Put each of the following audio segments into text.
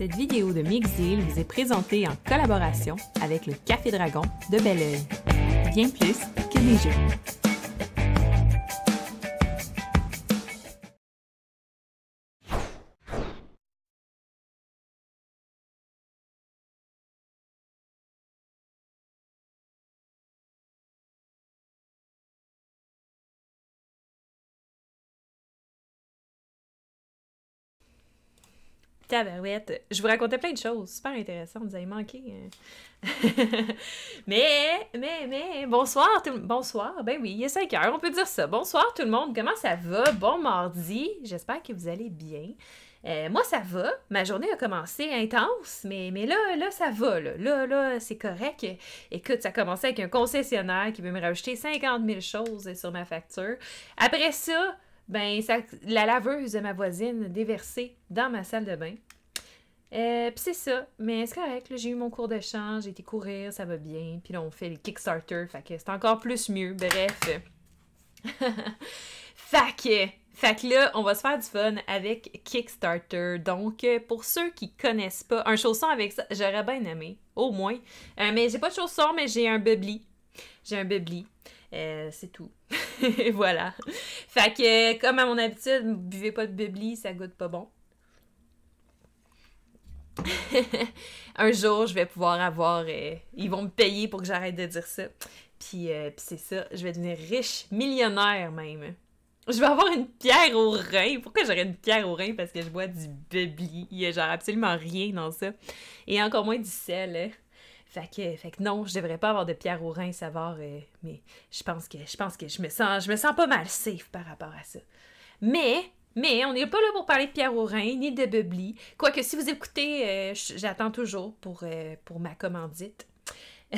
Cette vidéo de Deal vous est présentée en collaboration avec le Café Dragon de Belleuil. Bien plus que des jeux. Je vous racontais plein de choses super intéressantes, vous avez manqué. Hein. mais, mais, mais, bonsoir tout le Bonsoir, ben oui, il est 5 heures, on peut dire ça. Bonsoir tout le monde, comment ça va? Bon mardi, j'espère que vous allez bien. Euh, moi, ça va. Ma journée a commencé intense, mais, mais là, là, ça va. Là, là, là c'est correct. Écoute, ça a commencé avec un concessionnaire qui veut me rajouter 50 000 choses sur ma facture. Après ça, ben, la laveuse de ma voisine déversée dans ma salle de bain. Euh, puis c'est ça, mais c'est correct, j'ai eu mon cours de chant, j'ai été courir, ça va bien, puis là on fait le Kickstarter, fait que c'est encore plus mieux, bref. fait que, là, on va se faire du fun avec Kickstarter. Donc, pour ceux qui connaissent pas, un chausson avec ça, j'aurais bien aimé, au moins. Euh, mais j'ai pas de chausson, mais j'ai un bubbly. J'ai un bubbly. Euh, c'est tout. voilà. Fait que, comme à mon habitude, buvez pas de bubbly, ça goûte pas bon. un jour, je vais pouvoir avoir. Euh, ils vont me payer pour que j'arrête de dire ça. Euh, puis, c'est ça, je vais devenir riche, millionnaire même. Je vais avoir une pierre au rein. Pourquoi j'aurais une pierre au rein? Parce que je bois du bubbly. Il y a genre absolument rien dans ça. Et encore moins du sel. Hein. Fait que, fait non, je devrais pas avoir de Pierre au savoir, savoir, euh, mais je pense que je pense que je me sens je me sens pas mal safe par rapport à ça. Mais mais on n'est pas là pour parler de Pierre rein, ni de bubbly, Quoique si vous écoutez, euh, j'attends toujours pour, euh, pour ma commandite.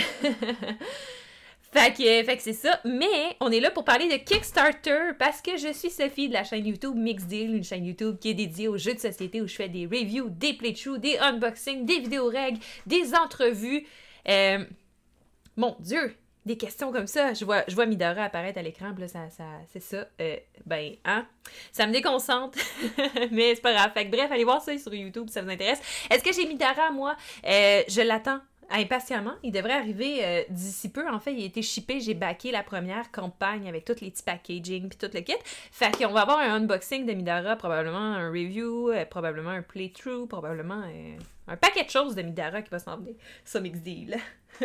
Fait que, fait que c'est ça. Mais on est là pour parler de Kickstarter parce que je suis Sophie de la chaîne YouTube Mixed Deal, une chaîne YouTube qui est dédiée aux jeux de société où je fais des reviews, des playthroughs, des unboxings, des vidéos règles, des entrevues. Euh, mon Dieu, des questions comme ça. Je vois, je vois apparaître à l'écran, ça, c'est ça. Euh, ben, hein? Ça me déconcentre, mais c'est pas grave. Fait que bref, allez voir ça sur YouTube si ça vous intéresse. Est-ce que j'ai Midara, moi? Euh, je l'attends Impatiemment, il devrait arriver euh, d'ici peu. En fait, il a été shippé, j'ai backé la première campagne avec tous les petits packaging puis tout le kit. Fait qu'on va avoir un unboxing de Midara, probablement un review, euh, probablement un playthrough, probablement euh, un paquet de choses de Midara qui va s'en venir. Ça mix deal.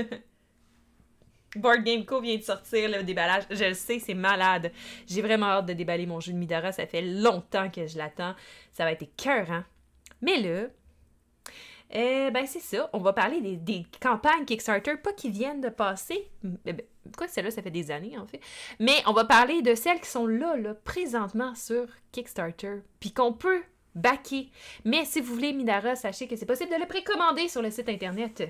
Board Game Co vient de sortir le déballage. Je le sais, c'est malade. J'ai vraiment hâte de déballer mon jeu de Midara. Ça fait longtemps que je l'attends. Ça va être écœurant. Mais le eh ben, c'est ça. On va parler des, campagnes Kickstarter, pas qui viennent de passer. Eh ben, quoi celle-là, ça fait des années, en fait. Mais on va parler de celles qui sont là, là, présentement sur Kickstarter, puis qu'on peut backer. Mais si vous voulez Midara, sachez que c'est possible de le précommander sur le site internet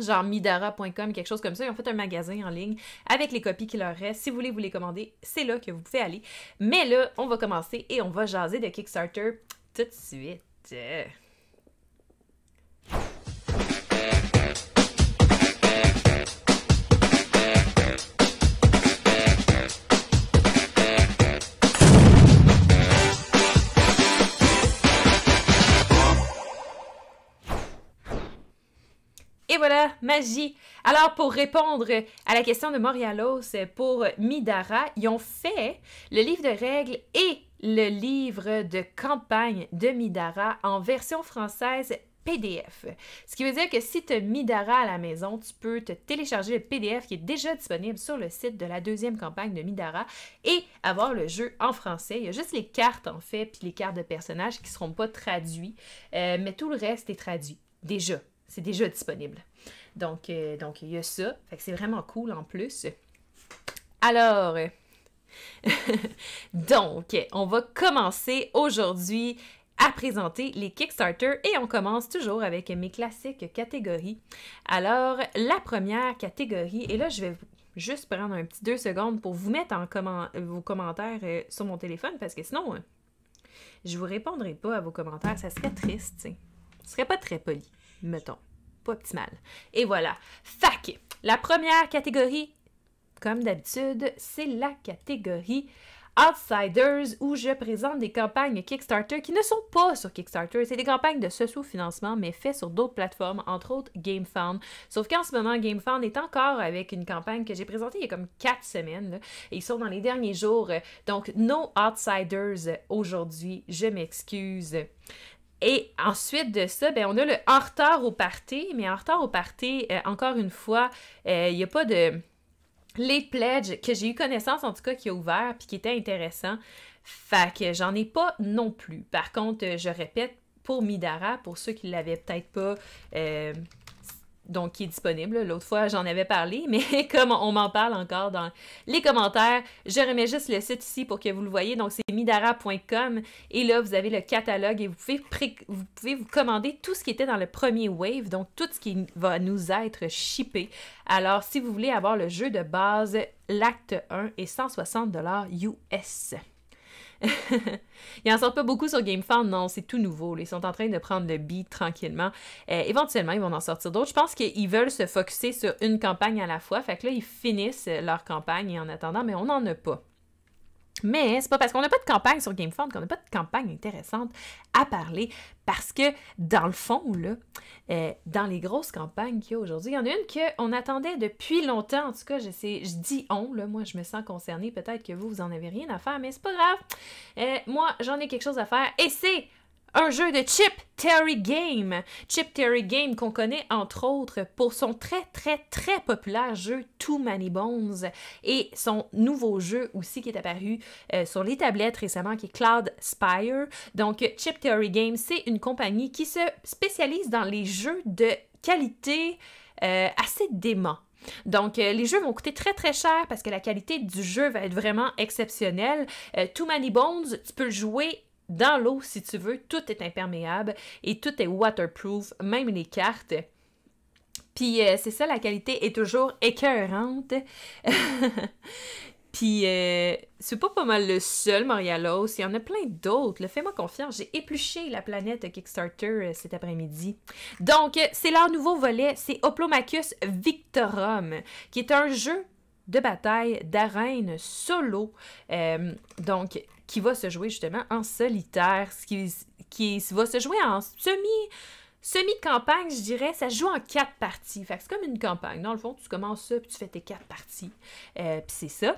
genre midara.com, quelque chose comme ça. Ils ont fait un magasin en ligne avec les copies qui leur restent. Si vous voulez vous les commander, c'est là que vous pouvez aller. Mais là, on va commencer et on va jaser de Kickstarter tout de suite. voilà, magie. Alors, pour répondre à la question de Morialos pour Midara, ils ont fait le livre de règles et le livre de campagne de Midara en version française PDF. Ce qui veut dire que si tu as Midara à la maison, tu peux te télécharger le PDF qui est déjà disponible sur le site de la deuxième campagne de Midara et avoir le jeu en français. Il y a juste les cartes en fait, puis les cartes de personnages qui seront pas traduites, euh, mais tout le reste est traduit déjà. C'est déjà disponible. Donc, euh, donc il y a ça. c'est vraiment cool en plus. Alors, donc, on va commencer aujourd'hui à présenter les Kickstarter et on commence toujours avec mes classiques catégories. Alors, la première catégorie, et là je vais juste prendre un petit deux secondes pour vous mettre en comment, vos commentaires euh, sur mon téléphone parce que sinon, je euh, je vous répondrai pas à vos commentaires, ça serait triste, sais. ce serait pas très poli, mettons optimale. Et voilà. Fac. La première catégorie, comme d'habitude, c'est la catégorie Outsiders où je présente des campagnes Kickstarter qui ne sont pas sur Kickstarter. C'est des campagnes de sous-sous financement mais faites sur d'autres plateformes, entre autres GameFound. Sauf qu'en ce moment, GameFound est encore avec une campagne que j'ai présentée il y a comme quatre semaines. et ils sont dans les derniers jours. Donc, no Outsiders aujourd'hui. Je m'excuse. Et ensuite de ça, ben, on a le en retard au party, mais en retard au party, euh, encore une fois, il euh, n'y a pas de. Les pledges que j'ai eu connaissance en tout cas qui a ouvert puis qui était intéressant, fait que j'en ai pas non plus. Par contre, euh, je répète, pour Midara, pour ceux qui l'avaient peut-être pas donc qui est disponible. L'autre fois, j'en avais parlé, mais comme on m'en parle encore dans les commentaires, je remets juste le site ici pour que vous le voyez. Donc, c'est midara.com et là, vous avez le catalogue et vous pouvez, vous, pouvez vous commander tout ce qui était dans le premier wave, donc tout ce qui va nous être shippé. Alors, si vous voulez avoir le jeu de base, l'acte 1 est 160 US ils en sortent pas beaucoup sur GameFound, non, c'est tout nouveau. Ils sont en train de prendre le beat tranquillement. Euh, éventuellement, ils vont en sortir d'autres. Je pense qu'ils veulent se focuser sur une campagne à la fois. Fait que là, ils finissent leur campagne en attendant, mais on n'en a pas. Mais c'est pas parce qu'on n'a pas de campagne sur GameFound qu'on n'a pas de campagne intéressante à parler, parce que dans le fond, là, euh, dans les grosses campagnes qu'il y a aujourd'hui, il y en a une qu'on attendait depuis longtemps. En tout cas, je, sais, je dis on, là, moi je me sens concernée, peut-être que vous, vous n'en avez rien à faire, mais c'est pas grave. Euh, moi, j'en ai quelque chose à faire et c'est un jeu de Chip Terry Game. Chip Terry Game qu'on connaît entre autres pour son très très très populaire jeu Too Many Bones et son nouveau jeu aussi qui est apparu euh, sur les tablettes récemment qui est Cloud Spire. Donc Chip Terry Game, c'est une compagnie qui se spécialise dans les jeux de qualité euh, assez dément. Donc, euh, les jeux vont coûter très très cher parce que la qualité du jeu va être vraiment exceptionnelle. Too Many Bones, tu peux le jouer dans l'eau, si tu veux, tout est imperméable et tout est waterproof, même les cartes. Puis euh, c'est ça, la qualité est toujours écœurante. Puis euh, c'est pas pas mal le seul Morialos, il y en a plein d'autres. Fais-moi confiance, j'ai épluché la planète Kickstarter euh, cet après-midi. Donc, c'est leur nouveau volet, c'est Oplomacus Victorum, qui est un jeu de bataille d'arène solo. donc, qui va se jouer justement en solitaire, ce qui, va se jouer en semi semi-campagne, je dirais, ça joue en quatre parties. Fait c'est comme une campagne. Dans le fond, tu commences ça, puis tu fais tes quatre parties. Euh, puis c'est ça.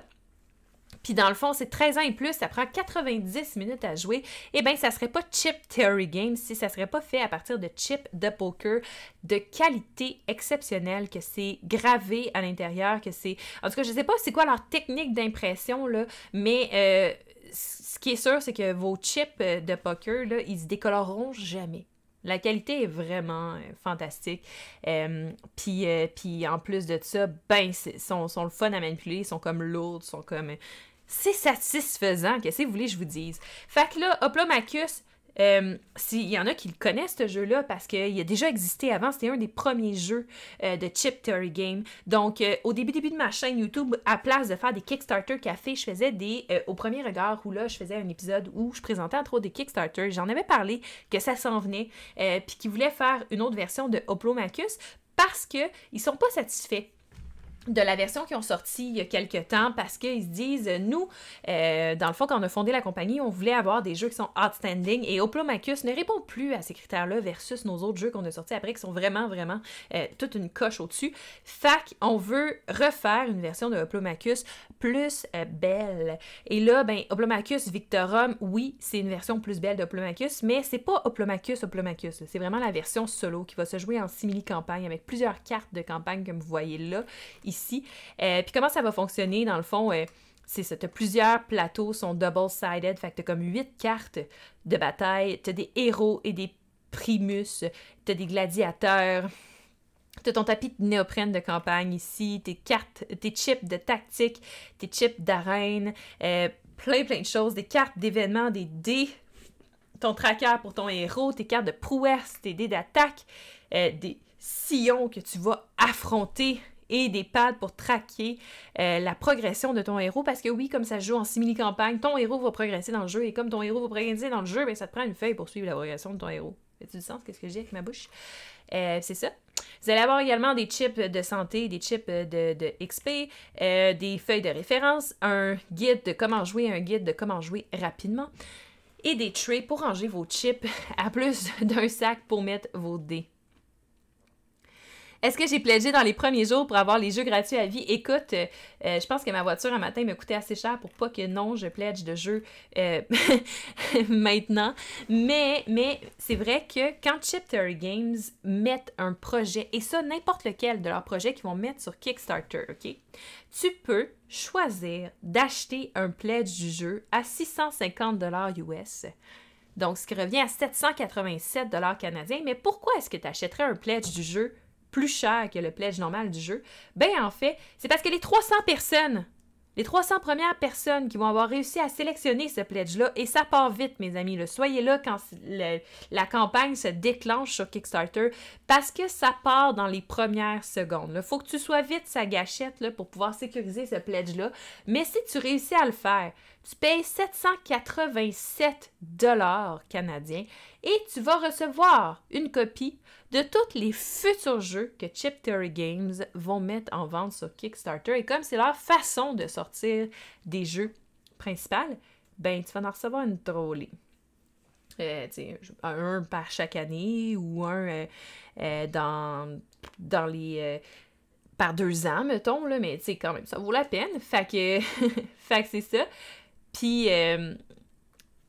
Puis dans le fond, c'est 13 ans et plus, ça prend 90 minutes à jouer. Eh bien, ça serait pas Chip Theory Games. si ça serait pas fait à partir de chips de poker de qualité exceptionnelle, que c'est gravé à l'intérieur, que c'est... En tout cas, je sais pas c'est quoi leur technique d'impression, là, mais... Euh, ce qui est sûr, c'est que vos chips euh, de poker, là, ils se décoloreront jamais. La qualité est vraiment euh, fantastique. Euh, puis, puis en plus de ça, ben, sont, sont le fun à manipuler, ils sont comme Ils sont comme. C'est satisfaisant, qu'est-ce que vous voulez que je vous dise? Fait que là, Hoplomacus, euh, s'il y en a qui le connaissent, ce jeu-là, parce qu'il a déjà existé avant, c'était un des premiers jeux euh, de Chip Theory Game. Donc, euh, au début, début de ma chaîne YouTube, à place de faire des Kickstarter café, je faisais des. au premier regard, où là, je faisais un épisode où je présentais entre autres des Kickstarter. J'en avais parlé que ça s'en venait, puis qu'ils voulaient faire une autre version de Hoplomachus parce qu'ils ne sont pas satisfaits de la version qui ont sorti il y a quelques temps parce qu'ils se disent, nous, euh, dans le fond, quand on a fondé la compagnie, on voulait avoir des jeux qui sont outstanding et Oplomacus ne répond plus à ces critères-là versus nos autres jeux qu'on a sortis après qui sont vraiment, vraiment euh, toute une coche au-dessus. Fac, on veut refaire une version de Oplomacus plus euh, belle. Et là, ben, Oplomacus Victorum, oui, c'est une version plus belle d'Oplomachus, mais c'est pas Oplomacus Oplomacus. C'est vraiment la version solo qui va se jouer en simili-campagne avec plusieurs cartes de campagne comme vous voyez là ici. Euh, puis comment ça va fonctionner, dans le fond? Euh, c'est ça, tu as plusieurs plateaux, sont double-sided, fait que tu as comme huit cartes de bataille, tu as des héros et des primus, tu as des gladiateurs, T'as ton tapis de néoprène de campagne ici, tes cartes, tes chips de tactique, tes chips d'arène, euh, plein plein de choses, des cartes d'événements, des dés, ton tracker pour ton héros, tes cartes de prouesse, tes dés d'attaque, des sillons que tu vas affronter, et des pads pour traquer euh, la progression de ton héros. Parce que oui, comme ça joue en simili-campagne, ton héros va progresser dans le jeu. Et comme ton héros va progresser dans le jeu, ben, ça te prend une feuille pour suivre la progression de ton héros. fais tu du sens? Qu'est-ce que j'ai avec ma bouche? Euh, c'est ça. Vous allez avoir également des chips de santé, des chips de, XP, euh, des feuilles de référence, un guide de comment jouer, un guide de comment jouer rapidement et des trays pour ranger vos chips à plus d'un sac pour mettre vos dés. Est-ce que j'ai pledgé dans les premiers jours pour avoir les jeux gratuits à vie? Écoute, euh, euh, je pense que ma voiture un matin me coûtait assez cher pour pas que non, je pledge de jeux euh, maintenant. Mais, mais c'est vrai que quand Chip Games met un projet, et ça, n'importe lequel de leurs projets qu'ils vont mettre sur Kickstarter, OK? Tu peux choisir d'acheter un pledge du jeu à 650 US. Donc, ce qui revient à 787 canadiens. Mais pourquoi est-ce que tu achèterais un pledge du jeu plus cher que le pledge normal du jeu, ben en fait, c'est parce que les 300 personnes, les 300 premières personnes qui vont avoir réussi à sélectionner ce pledge-là, et ça part vite, mes amis, le soyez là quand la campagne se déclenche sur Kickstarter, parce que ça part dans les premières secondes. Il faut que tu sois vite sa gâchette là, pour pouvoir sécuriser ce pledge-là. Mais si tu réussis à le faire, tu payes 787 dollars canadiens et tu vas recevoir une copie de tous les futurs jeux que Chip Theory Games vont mettre en vente sur Kickstarter. Et comme c'est leur façon de sortir des jeux principaux, ben tu vas en recevoir une trollée. Euh, un par chaque année ou un euh, euh, dans, dans les par deux ans, mettons, là, mais tu sais, quand même, ça vaut la peine. Fait que, fait que c'est ça. Puis,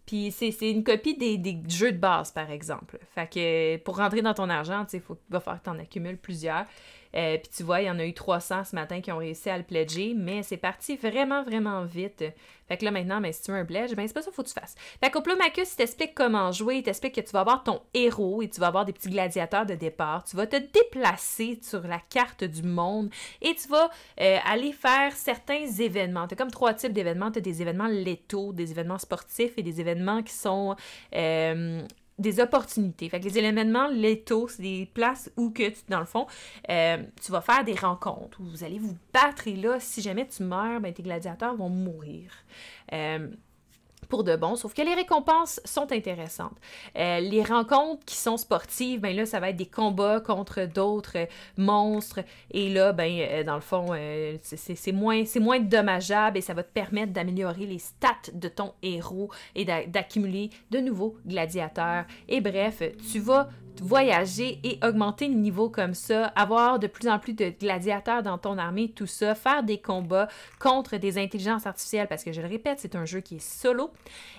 puis c'est une copie des, des, jeux de base, par exemple. Fait que pour rentrer dans ton argent, il va falloir que tu en accumules plusieurs. Euh, puis tu vois, il y en a eu 300 ce matin qui ont réussi à le pledger, mais c'est parti vraiment, vraiment vite. Fait que là, maintenant, ben, si tu veux un pledge, ben, c'est pas ça qu'il faut que tu fasses. Fait qu'au Plomacus, il t'explique comment jouer, il t'explique que tu vas avoir ton héros et tu vas avoir des petits gladiateurs de départ. Tu vas te déplacer sur la carte du monde et tu vas euh, aller faire certains événements. Tu comme trois types d'événements. Tu des événements létaux, des événements sportifs et des événements qui sont euh, des opportunités. Fait que les événements c'est des places où que dans le fond, euh, tu vas faire des rencontres, où vous allez vous battre et là, si jamais tu meurs, ben, tes gladiateurs vont mourir. Euh, pour de bon, sauf que les récompenses sont intéressantes. Euh, les rencontres qui sont sportives, ben là, ça va être des combats contre d'autres euh, monstres, et là, ben, euh, dans le fond, c'est moins, moins dommageable et ça va te permettre d'améliorer les stats de ton héros et d'accumuler de nouveaux gladiateurs. Et bref, tu vas voyager et augmenter le niveau comme ça, avoir de plus en plus de gladiateurs dans ton armée, tout ça, faire des combats contre des intelligences artificielles, parce que je le répète, c'est un jeu qui est solo.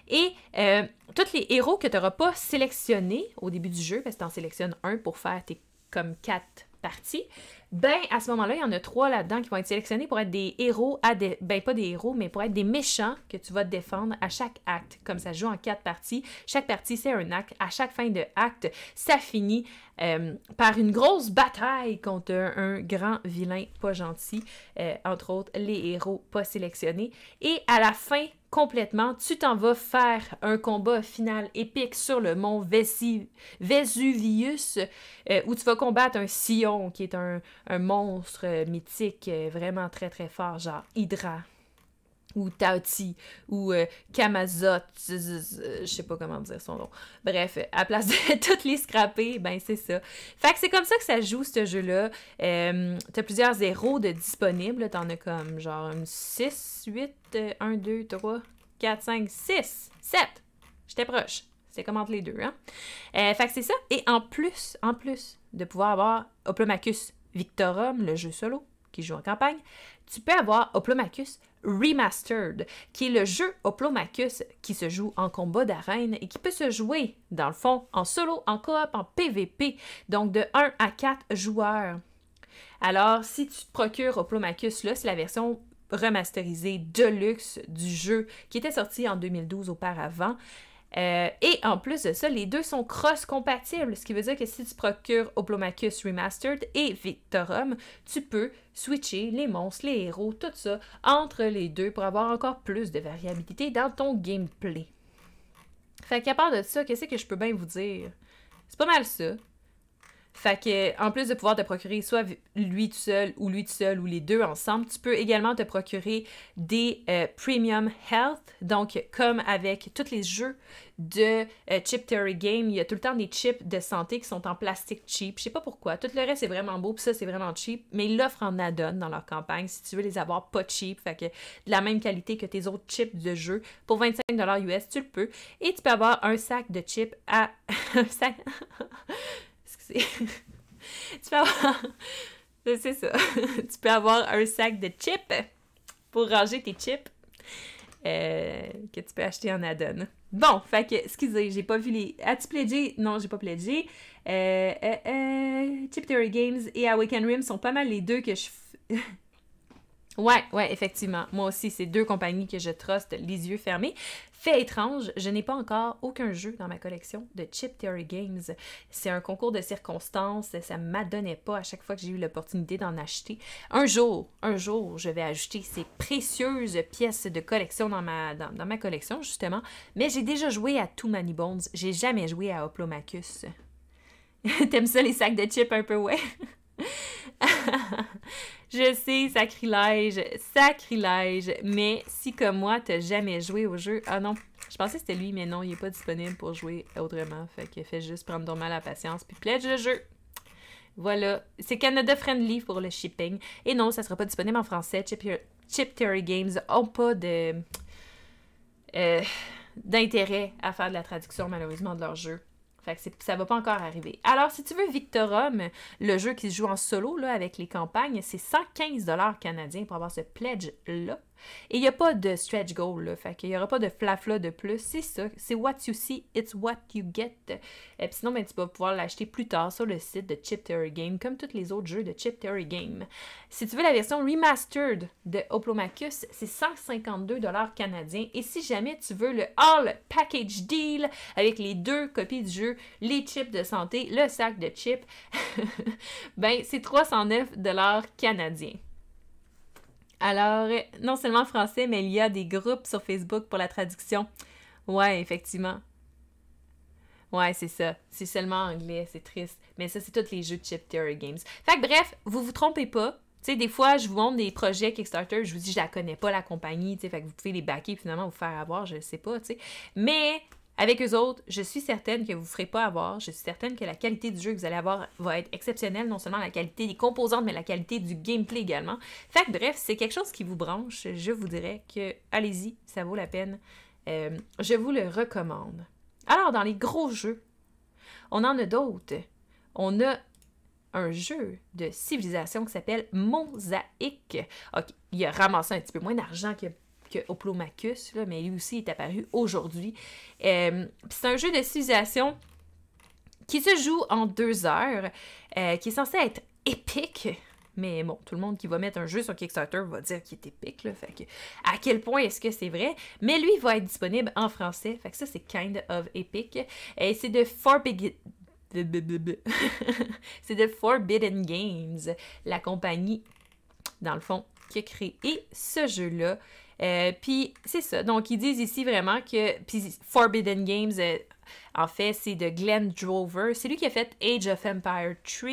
Et euh, tous les héros que tu n'auras pas sélectionnés au début du jeu, parce que tu en sélectionnes un pour faire tes comme quatre parties, ben à ce moment-là, il y en a trois là-dedans qui vont être sélectionnés pour être des héros, à ben pas des héros, mais pour être des méchants que tu vas défendre à chaque acte. Comme ça joue en quatre parties, chaque partie c'est un acte. À chaque fin de acte, ça finit euh, par une grosse bataille contre un grand vilain pas gentil, euh, entre autres les héros pas sélectionnés. Et à la fin complètement, tu t'en vas faire un combat final épique sur le mont Vesuvius, euh, où tu vas combattre un Sion, qui est un, un monstre euh, mythique euh, vraiment très très fort, genre Hydra ou Tauti, ou euh, Kamazot, je sais pas comment dire son nom. Bref, à place de toutes les scraper, ben c'est ça. Fait que c'est comme ça que ça joue, ce jeu-là. t'as plusieurs héros de disponibles, t'en as comme genre 6, 8, 1, 2, 3, 4, 5, 6, 7. J'étais proche. C'est comme entre les deux, hein? fait que c'est ça. Et en plus, en plus de pouvoir avoir Oplomachus. Victorum, le jeu solo qui joue en campagne, tu peux avoir Oplomachus Remastered, qui est le jeu Oplomachus qui se joue en combat d'arène et qui peut se jouer, dans le fond, en solo, en coop, en PvP, donc de 1 à 4 joueurs. Alors, si tu te procures Oplomachus, là, c'est la version remasterisée deluxe du jeu qui était sorti en 2012 auparavant. Euh, et en plus de ça, les deux sont cross-compatibles, ce qui veut dire que si tu procures Oblomacus Remastered et Victorum, tu peux switcher les monstres, les héros, tout ça entre les deux pour avoir encore plus de variabilité dans ton gameplay. Fait qu'à part de ça, qu'est-ce que je peux bien vous dire? C'est pas mal ça. Fait que, en plus de pouvoir te procurer soit lui tout seul ou lui tout seul ou les deux ensemble, tu peux également te procurer des euh, Premium Health. Donc, comme avec tous les jeux de euh, Chip Theory Game, il y a tout le temps des chips de santé qui sont en plastique cheap. Je sais pas pourquoi. Tout le reste c'est vraiment beau, puis ça, c'est vraiment cheap. Mais l'offre en add-on dans leur campagne si tu veux les avoir pas cheap. Fait que de la même qualité que tes autres chips de jeu. Pour 25 US, tu le peux. Et tu peux avoir un sac de chips à. sac. tu peux avoir... un sac de chips pour ranger tes chips euh, que tu peux acheter en add-on. Bon, fait que, excusez, j'ai pas vu les... As-tu pledgé? Non, j'ai pas pledgé. Euh, euh, euh Chip Theory Games et Awaken Rim sont pas mal les deux que je... Ouais, ouais, effectivement. Moi aussi, c'est deux compagnies que je truste les yeux fermés. Fait étrange, je n'ai pas encore aucun jeu dans ma collection de Chip Theory Games. C'est un concours de circonstances, ça ne m'adonnait pas à chaque fois que j'ai eu l'opportunité d'en acheter. Un jour, un jour, je vais ajouter ces précieuses pièces de collection dans ma, dans, ma collection, justement. Mais j'ai déjà joué à Too Many Bones, j'ai jamais joué à Oplomacus. T'aimes ça les sacs de chips un peu, ouais? Je sais, sacrilège, sacrilège. Mais si, comme moi, t'as jamais joué au jeu... Ah non, je pensais que c'était lui, mais non, il est pas disponible pour jouer autrement. Fait que fais juste prendre ton mal la patience, puis pledge le jeu. Voilà, c'est Canada Friendly pour le shipping. Et non, ça sera pas disponible en français. Chip, Chip Terry Games ont pas euh, d'intérêt à faire de la traduction, malheureusement, de leur jeu. Fait que ça va pas encore arriver. Alors, si tu veux Victorum, le jeu qui se joue en solo là, avec les campagnes, c'est 115 canadiens pour avoir ce pledge-là. Et il n'y a pas de stretch goal, là, fait qu'il n'y aura pas de flafla de plus. C'est ça, c'est what you see, it's what you get. Et euh, sinon, ben, tu vas pouvoir l'acheter plus tard sur le site de Chip Theory Game, comme tous les autres jeux de Chip Theory Game. Si tu veux la version remastered de Oplomacus, c'est 152 canadiens. Et si jamais tu veux le All Package Deal avec les deux copies du jeu, les chips de santé, le sac de chips, ben c'est 309 canadiens. Alors, euh, non seulement français, mais il y a des groupes sur Facebook pour la traduction. Ouais, effectivement. Ouais, c'est ça. C'est seulement anglais, c'est triste. Mais ça, c'est tous les jeux de Chip Theory Games. Fait que bref, vous vous trompez pas. Tu sais, des fois, je vous montre des projets Kickstarter, je vous dis, je la connais pas, la compagnie, tu sais, fait que vous pouvez les backer, finalement, vous faire avoir, je sais pas, tu sais. Mais avec eux autres, je suis certaine que vous ne ferez pas avoir. Je suis certaine que la qualité du jeu que vous allez avoir va être exceptionnelle, non seulement la qualité des composantes, mais la qualité du gameplay également. Fait bref, c'est quelque chose qui vous branche. Je vous dirais que allez-y, ça vaut la peine. Euh, je vous le recommande. Alors, dans les gros jeux, on en a d'autres. On a un jeu de civilisation qui s'appelle Mosaïque. il a ramassé un petit peu moins d'argent que que mais lui aussi est apparu aujourd'hui. Euh, c'est un jeu de civilisation qui se joue en deux heures, euh, qui est censé être épique. Mais bon, tout le monde qui va mettre un jeu sur Kickstarter va dire qu'il est épique, Fait à quel point est-ce que c'est vrai? Mais lui, va être disponible en français. Fait ça, c'est kind of epic. Et c'est de Forbidden... c'est de Forbidden Games, la compagnie, dans le fond, qui a créé ce jeu-là. Pis euh, puis c'est ça. Donc ils disent ici vraiment que Forbidden Games euh, en fait, c'est de Glenn Drover. C'est lui qui a fait Age of Empire 3,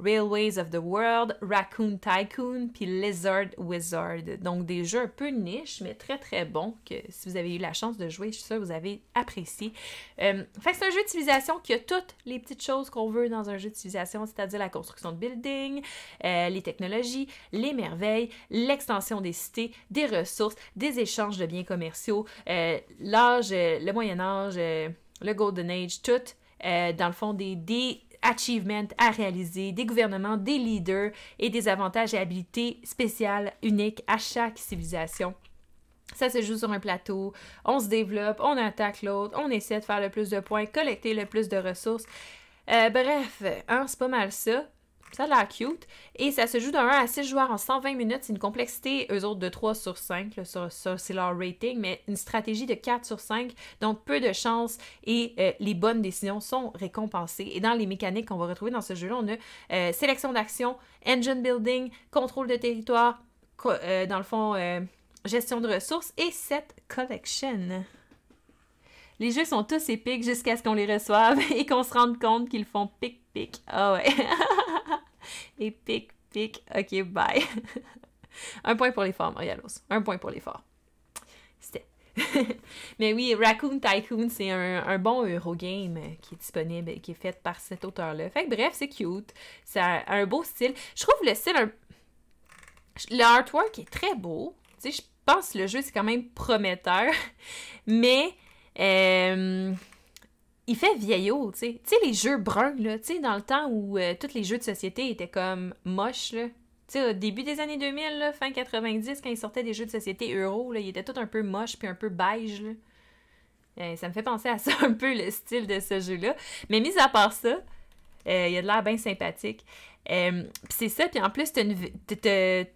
Railways of the World, Raccoon Tycoon, puis Lizard Wizard. Donc des jeux un peu niche, mais très très bons que si vous avez eu la chance de jouer, je suis sûre que vous avez apprécié. En euh, fait c'est un jeu d'utilisation qui a toutes les petites choses qu'on veut dans un jeu d'utilisation, c'est-à-dire la construction de buildings, euh, les technologies, les merveilles, l'extension des cités, des ressources, des échanges de biens commerciaux, euh, l'âge, le Moyen Âge le Golden Age, tout, euh, dans le fond, des, des achievements à réaliser, des gouvernements, des leaders et des avantages et habilités spéciales uniques à chaque civilisation. Ça se joue sur un plateau, on se développe, on attaque l'autre, on essaie de faire le plus de points, collecter le plus de ressources. Euh, bref, hein, c'est pas mal ça. Ça a l'air cute. Et ça se joue d'un 1 à 6 joueurs en 120 minutes. C'est une complexité, eux autres, de 3 sur 5. ça, c'est leur rating, mais une stratégie de 4 sur 5. Donc, peu de chance et euh, les bonnes décisions sont récompensées. Et dans les mécaniques qu'on va retrouver dans ce jeu-là, on a euh, sélection d'action, engine building, contrôle de territoire, euh, dans le fond, gestion de ressources et set collection. Les jeux sont tous épiques jusqu'à ce qu'on les reçoive et qu'on se rende compte qu'ils font pic-pic. Ah ouais! Et pic, pic. OK, bye. un point pour les l'effort, Marialos. Un point pour l'effort. C'était. Mais oui, Raccoon Tycoon, c'est un, un, bon Eurogame qui est disponible, qui est fait par cet auteur-là. Fait que bref, c'est cute. C'est a un beau style. Je trouve le style un... Le artwork est très beau. Tu sais, je pense que le jeu, c'est quand même prometteur. Mais... Euh, il fait vieillot, tu sais. Tu sais, les jeux bruns, là, tu sais, dans le temps où euh, tous les jeux de société étaient comme moches, là. Tu sais, au début des années 2000, fin 90, quand ils sortaient des jeux de société euro, là, ils étaient tout un peu moches puis un peu beige, là. Euh, ça me fait penser à ça un peu, le style de ce jeu-là. Mais mis à part ça, euh, il a de l'air bien sympathique. Euh, c'est ça, puis en plus, t'as, des,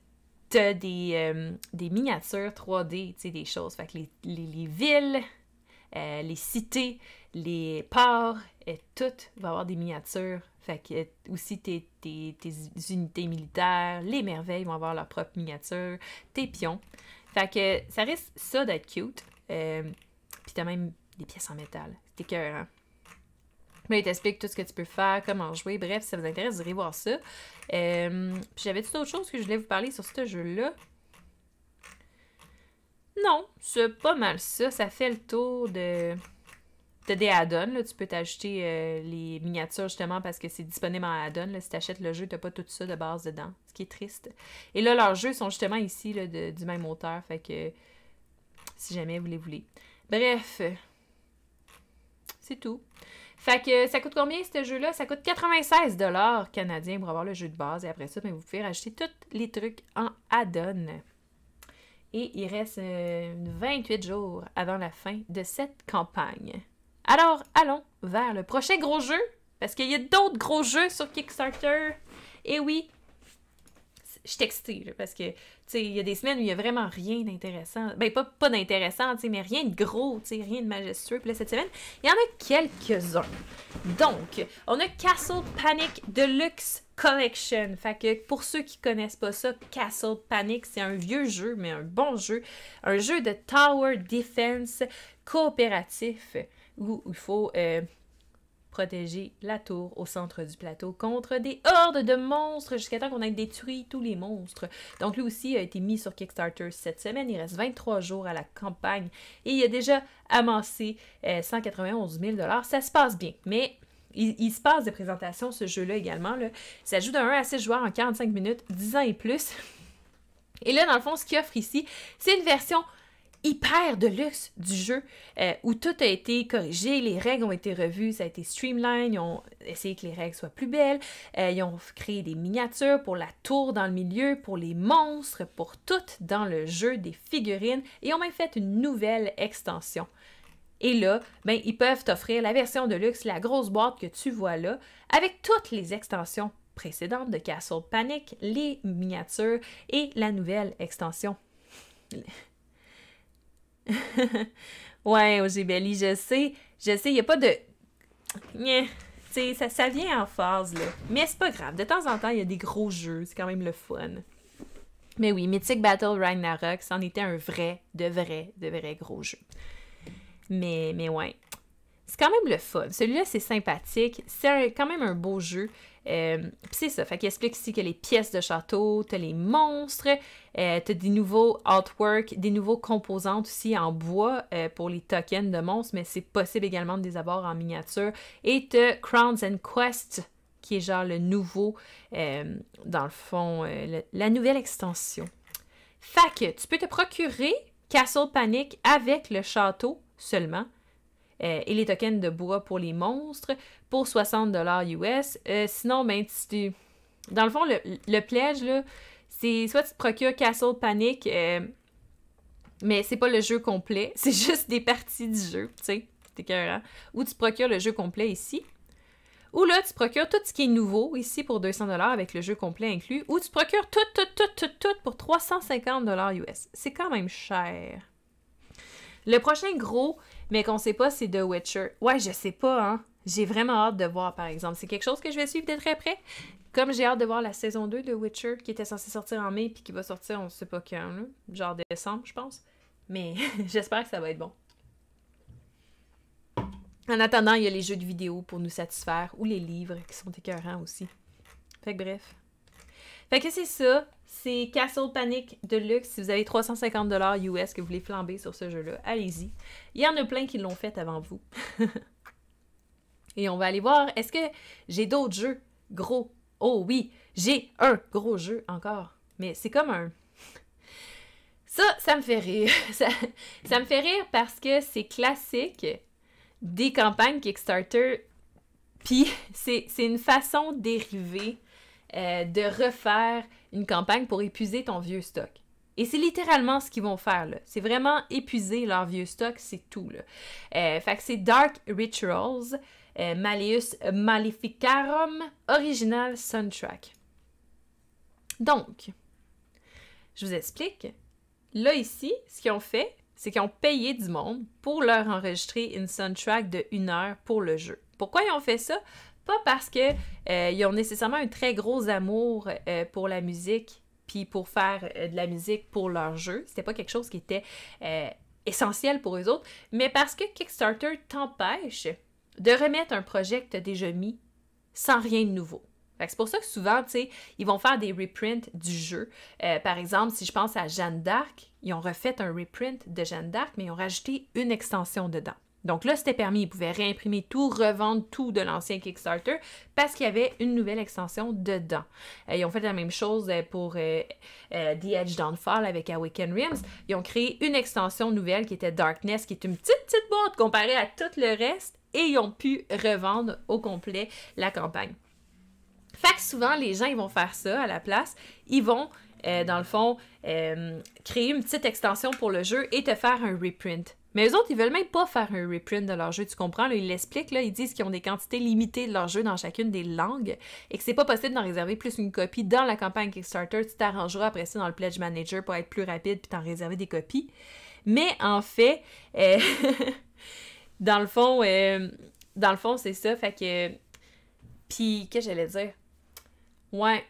des, miniatures 3D, tu sais, des choses. Fait que les villes, les cités, les ports et tout va avoir des miniatures. Fait que euh, aussi tes, unités militaires, les merveilles vont avoir leur propre miniature, tes pions. Fait que ça risque ça d'être cute. Euh, Puis t'as même des pièces en métal. C'est hein. Mais il t'explique tout ce que tu peux faire, comment jouer. Bref, si ça vous intéresse, vous irez voir ça. Euh, puis j'avais tout autre chose que je voulais vous parler sur ce jeu-là. Non, c'est pas mal ça. Ça fait le tour de, T'as des add-ons, là, tu peux t'acheter euh, les miniatures justement parce que c'est disponible en add-on. Là, si t'achètes le jeu, t'as pas tout ça de base dedans, ce qui est triste. Et là, leurs jeux sont justement ici là, du même auteur, fait que si jamais vous les voulez. Bref, c'est tout. Fait que ça coûte combien ce jeu-là? Ça coûte 96 dollars canadiens pour avoir le jeu de base. Et après ça, ben, vous pouvez racheter tous les trucs en add-on. Et il reste 28 euh, jours avant la fin de cette campagne. Alors, allons vers le prochain gros jeu, parce qu'il y a d'autres gros jeux sur Kickstarter. Et oui, je suis parce que, il y a des semaines où il n'y a vraiment rien d'intéressant. Ben, pas, d'intéressant, mais rien de gros, tu rien de majestueux. Puis là, cette semaine, il y en a quelques-uns. Donc, on a Castle Panic Deluxe Collection. Fait que pour ceux qui connaissent pas ça, Castle Panic, c'est un vieux jeu, mais un bon jeu. Un jeu de tower defense coopératif où il faut euh, protéger la tour au centre du plateau contre des hordes de monstres jusqu'à temps qu'on ait détruit tous les monstres. Donc lui aussi a été mis sur Kickstarter cette semaine. Il reste 23 jours à la campagne et il a déjà amassé 191 euh, 000 Ça se passe bien, mais... Il, se passe des présentations, ce jeu-là également. Ça joue d'un 1 à 6 joueurs en 45 minutes, 10 ans et plus. Et là, dans le fond, ce qu'il offre ici, c'est une version hyper de luxe du jeu, euh, où tout a été corrigé, les règles ont été revues, ça a été streamlined, ils ont essayé que les règles soient plus belles, euh, ils ont créé des miniatures pour la tour dans le milieu, pour les monstres, pour tout dans le jeu, des figurines, et ont même fait une nouvelle extension. Et là, ben, ils peuvent t'offrir la version de luxe, la grosse boîte que tu vois là, avec toutes les extensions précédentes de Castle Panic, les miniatures et la nouvelle extension. ouais, Belly, je sais. Je sais, il n'y a pas de... ça, ça vient en phase, là. Mais c'est pas grave. De temps en temps, il y a des gros jeux. C'est quand même le fun. Mais oui, Mythic Battle Ragnarok, c'en était un vrai, de vrai, de vrai gros jeu. Mais, mais ouais c'est quand même le fun. Celui-là, c'est sympathique. C'est quand même un beau jeu. Euh, c'est ça. Fait qu'il explique ici que les pièces de château, t'as les monstres, euh, t'as des nouveaux artworks, des nouveaux composantes aussi en bois euh, pour les tokens de monstres, mais c'est possible également de les avoir en miniature. Et t'as Crowns and Quests, qui est genre le nouveau, euh, dans le fond, la nouvelle extension. Fait que tu peux te procurer Castle Panic avec le château seulement. Euh, et les tokens de bois pour les monstres pour 60 US. Euh, sinon, ben, tu... Dans le fond, le, le pledge, là, c'est soit tu te procures Castle Panic, euh, mais c'est pas le jeu complet, c'est juste des parties du jeu, tu sais, c'est écœurant. Ou tu procures le jeu complet ici. Ou là, tu procures tout ce qui est nouveau ici pour 200 avec le jeu complet inclus. Ou tu procures tout, tout, tout, tout, tout pour 350 US. C'est quand même cher. Le prochain gros mais qu'on sait pas c'est The Witcher. Ouais, je sais pas, hein. J'ai vraiment hâte de voir, par exemple. C'est quelque chose que je vais suivre de très près. Comme j'ai hâte de voir la saison 2 de Witcher, qui était censée sortir en mai, puis qui va sortir, on sait pas quand, Genre décembre, je pense. Mais j'espère que ça va être bon. En attendant, il y a les jeux de vidéo pour nous satisfaire, ou les livres, qui sont écœurants aussi. Fait que bref. Fait que c'est ça. C'est Castle Panic Deluxe. Si vous avez 350 US que vous voulez flamber sur ce jeu-là, allez-y. Il y en a plein qui l'ont fait avant vous. Et on va aller voir, est-ce que j'ai d'autres jeux gros? Oh oui, j'ai un gros jeu encore. Mais c'est comme un... Ça, ça me fait rire. Ça, ça me fait rire parce que c'est classique des campagnes Kickstarter. Puis c'est une façon dérivée euh, de refaire une campagne pour épuiser ton vieux stock. Et c'est littéralement ce qu'ils vont faire là. C'est vraiment épuiser leur vieux stock, c'est tout là. Euh, fait que c'est Dark Rituals, euh, Malleus Maleficarum, original soundtrack. Donc, je vous explique. Là ici, ce qu'ils ont fait, c'est qu'ils ont payé du monde pour leur enregistrer une soundtrack de une heure pour le jeu. Pourquoi ils ont fait ça? Pas parce qu'ils euh, ont nécessairement un très gros amour euh, pour la musique, puis pour faire euh, de la musique pour leur jeu. C'était pas quelque chose qui était essentiel pour eux autres, mais parce que Kickstarter t'empêche de remettre un projet que as déjà mis sans rien de nouveau. C'est pour ça que souvent, tu sais, ils vont faire des reprints du jeu. par exemple, si je pense à Jeanne d'Arc, ils ont refait un reprint de Jeanne d'Arc, mais ils ont rajouté une extension dedans. Donc là, c'était permis. Ils pouvaient réimprimer tout, revendre tout de l'ancien Kickstarter parce qu'il y avait une nouvelle extension dedans. Euh, ils ont fait la même chose euh, pour euh, The Edge Downfall avec Awaken Rims. Ils ont créé une extension nouvelle qui était Darkness, qui est une petite, petite boîte comparée à tout le reste. Et ils ont pu revendre au complet la campagne. Fait que souvent, les gens, ils vont faire ça à la place. Ils vont dans le fond, créer une petite extension pour le jeu et te faire un reprint. Mais eux autres, ils veulent même pas faire un reprint de leur jeu, tu comprends? ils l'expliquent, là, ils disent qu'ils ont des quantités limitées de leur jeu dans chacune des langues et que c'est pas possible d'en réserver plus une copie dans la campagne Kickstarter. Tu t'arrangeras après ça dans le Pledge Manager pour être plus rapide puis t'en réserver des copies. Mais en fait, euh, dans le fond, euh, dans le fond, c'est ça. Fait que. Puis, qu'est-ce que j'allais dire? Ouais,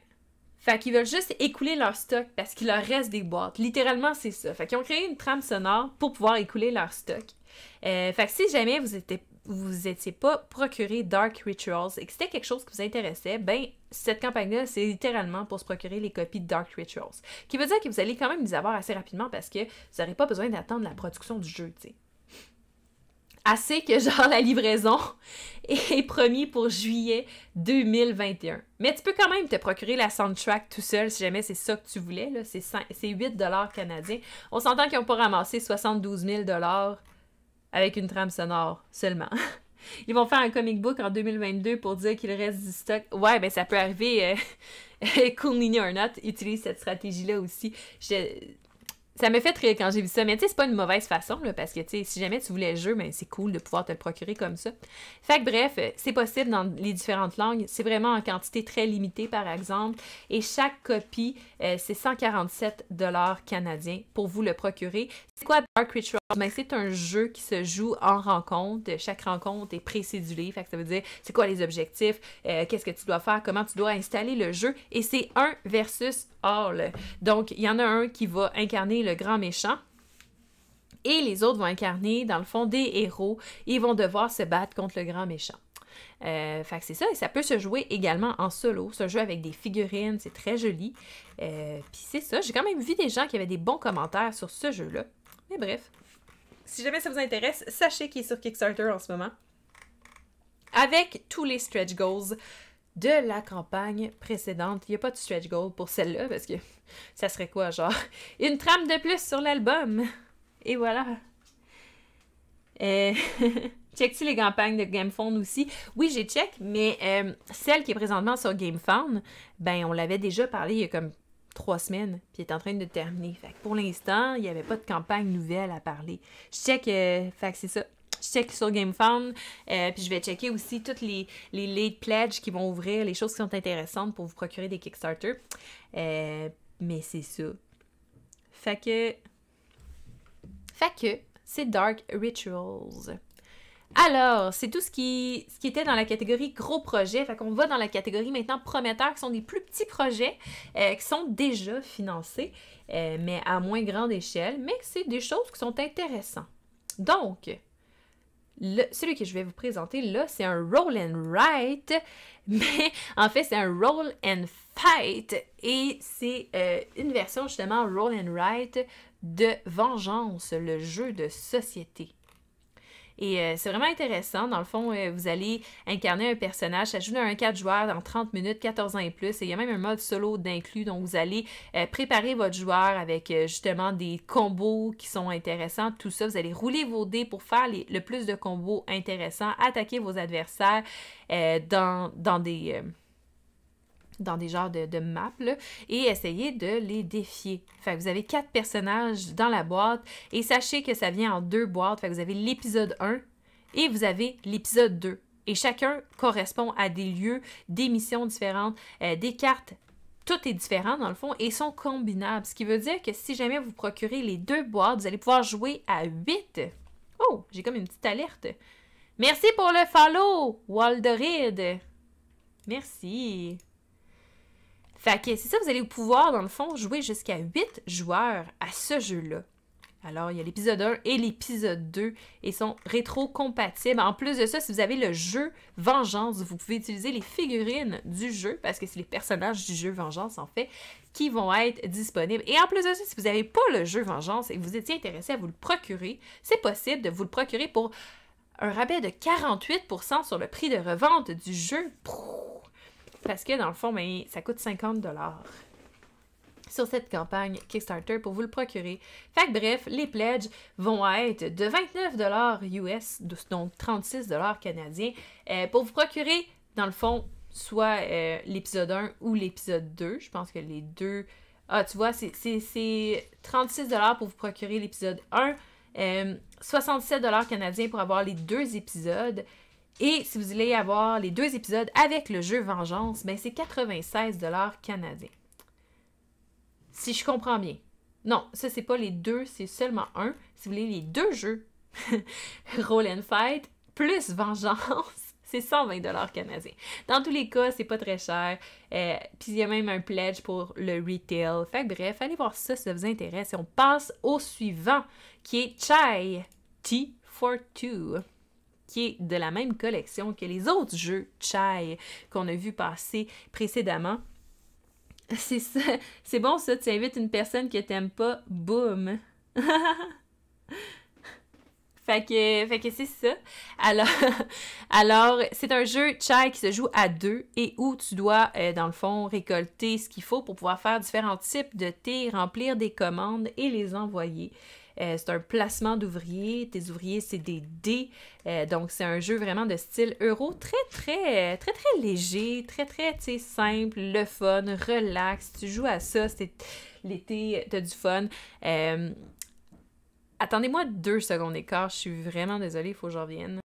fait qu'ils veulent juste écouler leur stock parce qu'il leur reste des boîtes. Littéralement, c'est ça. Fait qu'ils ont créé une trame sonore pour pouvoir écouler leur stock. Euh, fait que si jamais vous étiez vous étiez pas procuré Dark Rituals et que c'était quelque chose qui vous intéressait, ben cette campagne-là, c'est littéralement pour se procurer les copies de Dark Rituals. Qui veut dire que vous allez quand même les avoir assez rapidement parce que vous n'aurez pas besoin d'attendre la production du jeu, tu sais. Assez que genre la livraison est promis pour juillet 2021. Mais tu peux quand même te procurer la soundtrack tout seul si jamais c'est ça que tu voulais. C'est 8 canadiens. On s'entend qu'ils n'ont pas ramassé 72 000 avec une trame sonore seulement. Ils vont faire un comic book en 2022 pour dire qu'il reste du stock. Ouais, ben ça peut arriver. Euh, cool or Not utilise cette stratégie-là aussi. Je ça me fait rire quand j'ai vu ça. Mais tu sais, c'est pas une mauvaise façon, là, parce que si jamais tu voulais le jeu, ben, c'est cool de pouvoir te le procurer comme ça. Fait que bref, euh, c'est possible dans les différentes langues. C'est vraiment en quantité très limitée, par exemple. Et chaque copie, euh, c'est 147 canadiens pour vous le procurer. C'est quoi Dark Ritual? mais ben, c'est un jeu qui se joue en rencontre. Chaque rencontre est précédulée. Fait ça veut dire c'est quoi les objectifs, euh, qu'est-ce que tu dois faire, comment tu dois installer le jeu. Et c'est un versus all. Donc, il y en a un qui va incarner le grand méchant et les autres vont incarner, dans le fond, des héros. Ils vont devoir se battre contre le grand méchant. Euh, c'est ça, et ça peut se jouer également en solo. c'est un jeu avec des figurines, c'est très joli. Euh, puis c'est ça, j'ai quand même vu des gens qui avaient des bons commentaires sur ce jeu-là. Mais bref, si jamais ça vous intéresse, sachez qu'il est sur Kickstarter en ce moment. Avec tous les stretch goals de la campagne précédente. Il n'y a pas de stretch goal pour celle-là parce que ça serait quoi, genre une trame de plus sur l'album. Et voilà. Euh, check-tu les campagnes de GameFound aussi? Oui, j'ai check, mais euh, celle qui est présentement sur GameFound, ben on l'avait déjà parlé il y a comme trois semaines, puis est en train de terminer. Fait que pour l'instant, il n'y avait pas de campagne nouvelle à parler. Je check, euh, fait que c'est ça. Je check sur GameFound, euh, puis je vais checker aussi toutes les, les late pledges qui vont ouvrir, les choses qui sont intéressantes pour vous procurer des Kickstarter. Euh, mais c'est ça. Fait que. Fait que c'est Dark Rituals. Alors, c'est tout ce qui, était dans la catégorie gros projets. Fait qu'on va dans la catégorie maintenant prometteurs, qui sont des plus petits projets euh, qui sont déjà financés, euh, mais à moins grande échelle, mais c'est des choses qui sont intéressantes. Donc, celui que je vais vous présenter là, c'est un roll and write, mais en fait, c'est un roll and fight. Et c'est euh, une version justement roll and write de Vengeance, le jeu de société. Et euh, c'est vraiment intéressant. Dans le fond, euh, vous allez incarner un personnage. Ça un d'un 4 joueurs dans 30 minutes, 14 ans et plus. Et il y a même un mode solo d'inclus. Donc, vous allez euh, préparer votre joueur avec justement des combos qui sont intéressants. Tout ça, vous allez rouler vos dés pour faire le plus de combos intéressants, attaquer vos adversaires dans des dans des genres de, de maps, et essayer de les défier. Fait que vous avez quatre personnages dans la boîte, et sachez que ça vient en deux boîtes. Fait que vous avez l'épisode 1 et vous avez l'épisode 2. Et chacun correspond à des lieux, des missions différentes, euh, des cartes tout est différent dans le fond et sont combinables. Ce qui veut dire que si jamais vous procurez les deux boîtes, vous allez pouvoir jouer à 8. Oh, j'ai comme une petite alerte. Merci pour le follow, Walderid. Merci. Fait que c'est ça, vous allez pouvoir, dans le fond, jouer jusqu'à 8 joueurs à ce jeu-là. Alors, il y a l'épisode 1 et l'épisode 2 et sont rétro-compatibles. En plus de ça, si vous avez le jeu Vengeance, vous pouvez utiliser les figurines du jeu parce que c'est les personnages du jeu Vengeance, en fait, qui vont être disponibles. Et en plus de ça, si vous n'avez pas le jeu Vengeance et que vous étiez intéressé à vous le procurer, c'est possible de vous le procurer pour un rabais de 48% sur le prix de revente du jeu. Parce que dans le fond, ça coûte 50 sur cette campagne Kickstarter pour vous le procurer. Fait que bref, les pledges vont être de 29 US, donc 36 canadiens, euh, pour vous procurer, dans le fond, soit euh, l'épisode 1 ou l'épisode 2. Je pense que les deux... Ah, tu vois, c'est 36 pour vous procurer l'épisode 1, 67 euh, canadiens pour avoir les deux épisodes, et si vous voulez avoir les deux épisodes avec le jeu Vengeance, ben c'est 96 dollars canadiens. Si je comprends bien. Non, ça c'est pas les deux, c'est seulement un. Si vous voulez les deux jeux, Roll and Fight plus Vengeance, c'est 120 dollars canadiens. Dans tous les cas, c'est pas très cher. Euh, puis il y a même un pledge pour le retail. Fait bref, allez voir ça si ça vous intéresse. Et on passe au suivant, qui est Chai Tea for qui est de la même collection que les autres jeux Chai qu'on a vu passer précédemment. C'est c'est bon ça, tu invites une personne que t'aimes pas, boum! Fait que, c'est ça. Alors, alors c'est un jeu chai qui se joue à deux et où tu dois, euh, dans le fond, récolter ce qu'il faut pour pouvoir faire différents types de thé, remplir des commandes et les envoyer. Euh, c'est un placement d'ouvriers. Tes ouvriers, c'est des dés. Euh, donc, c'est un jeu vraiment de style euro très, très, euh, très, très léger, très, très, tu sais, simple, le fun, relax. Tu joues à ça, c'est l'été, t'as du fun. Attendez-moi deux secondes d'écart, je suis vraiment désolée, il faut que j'en revienne.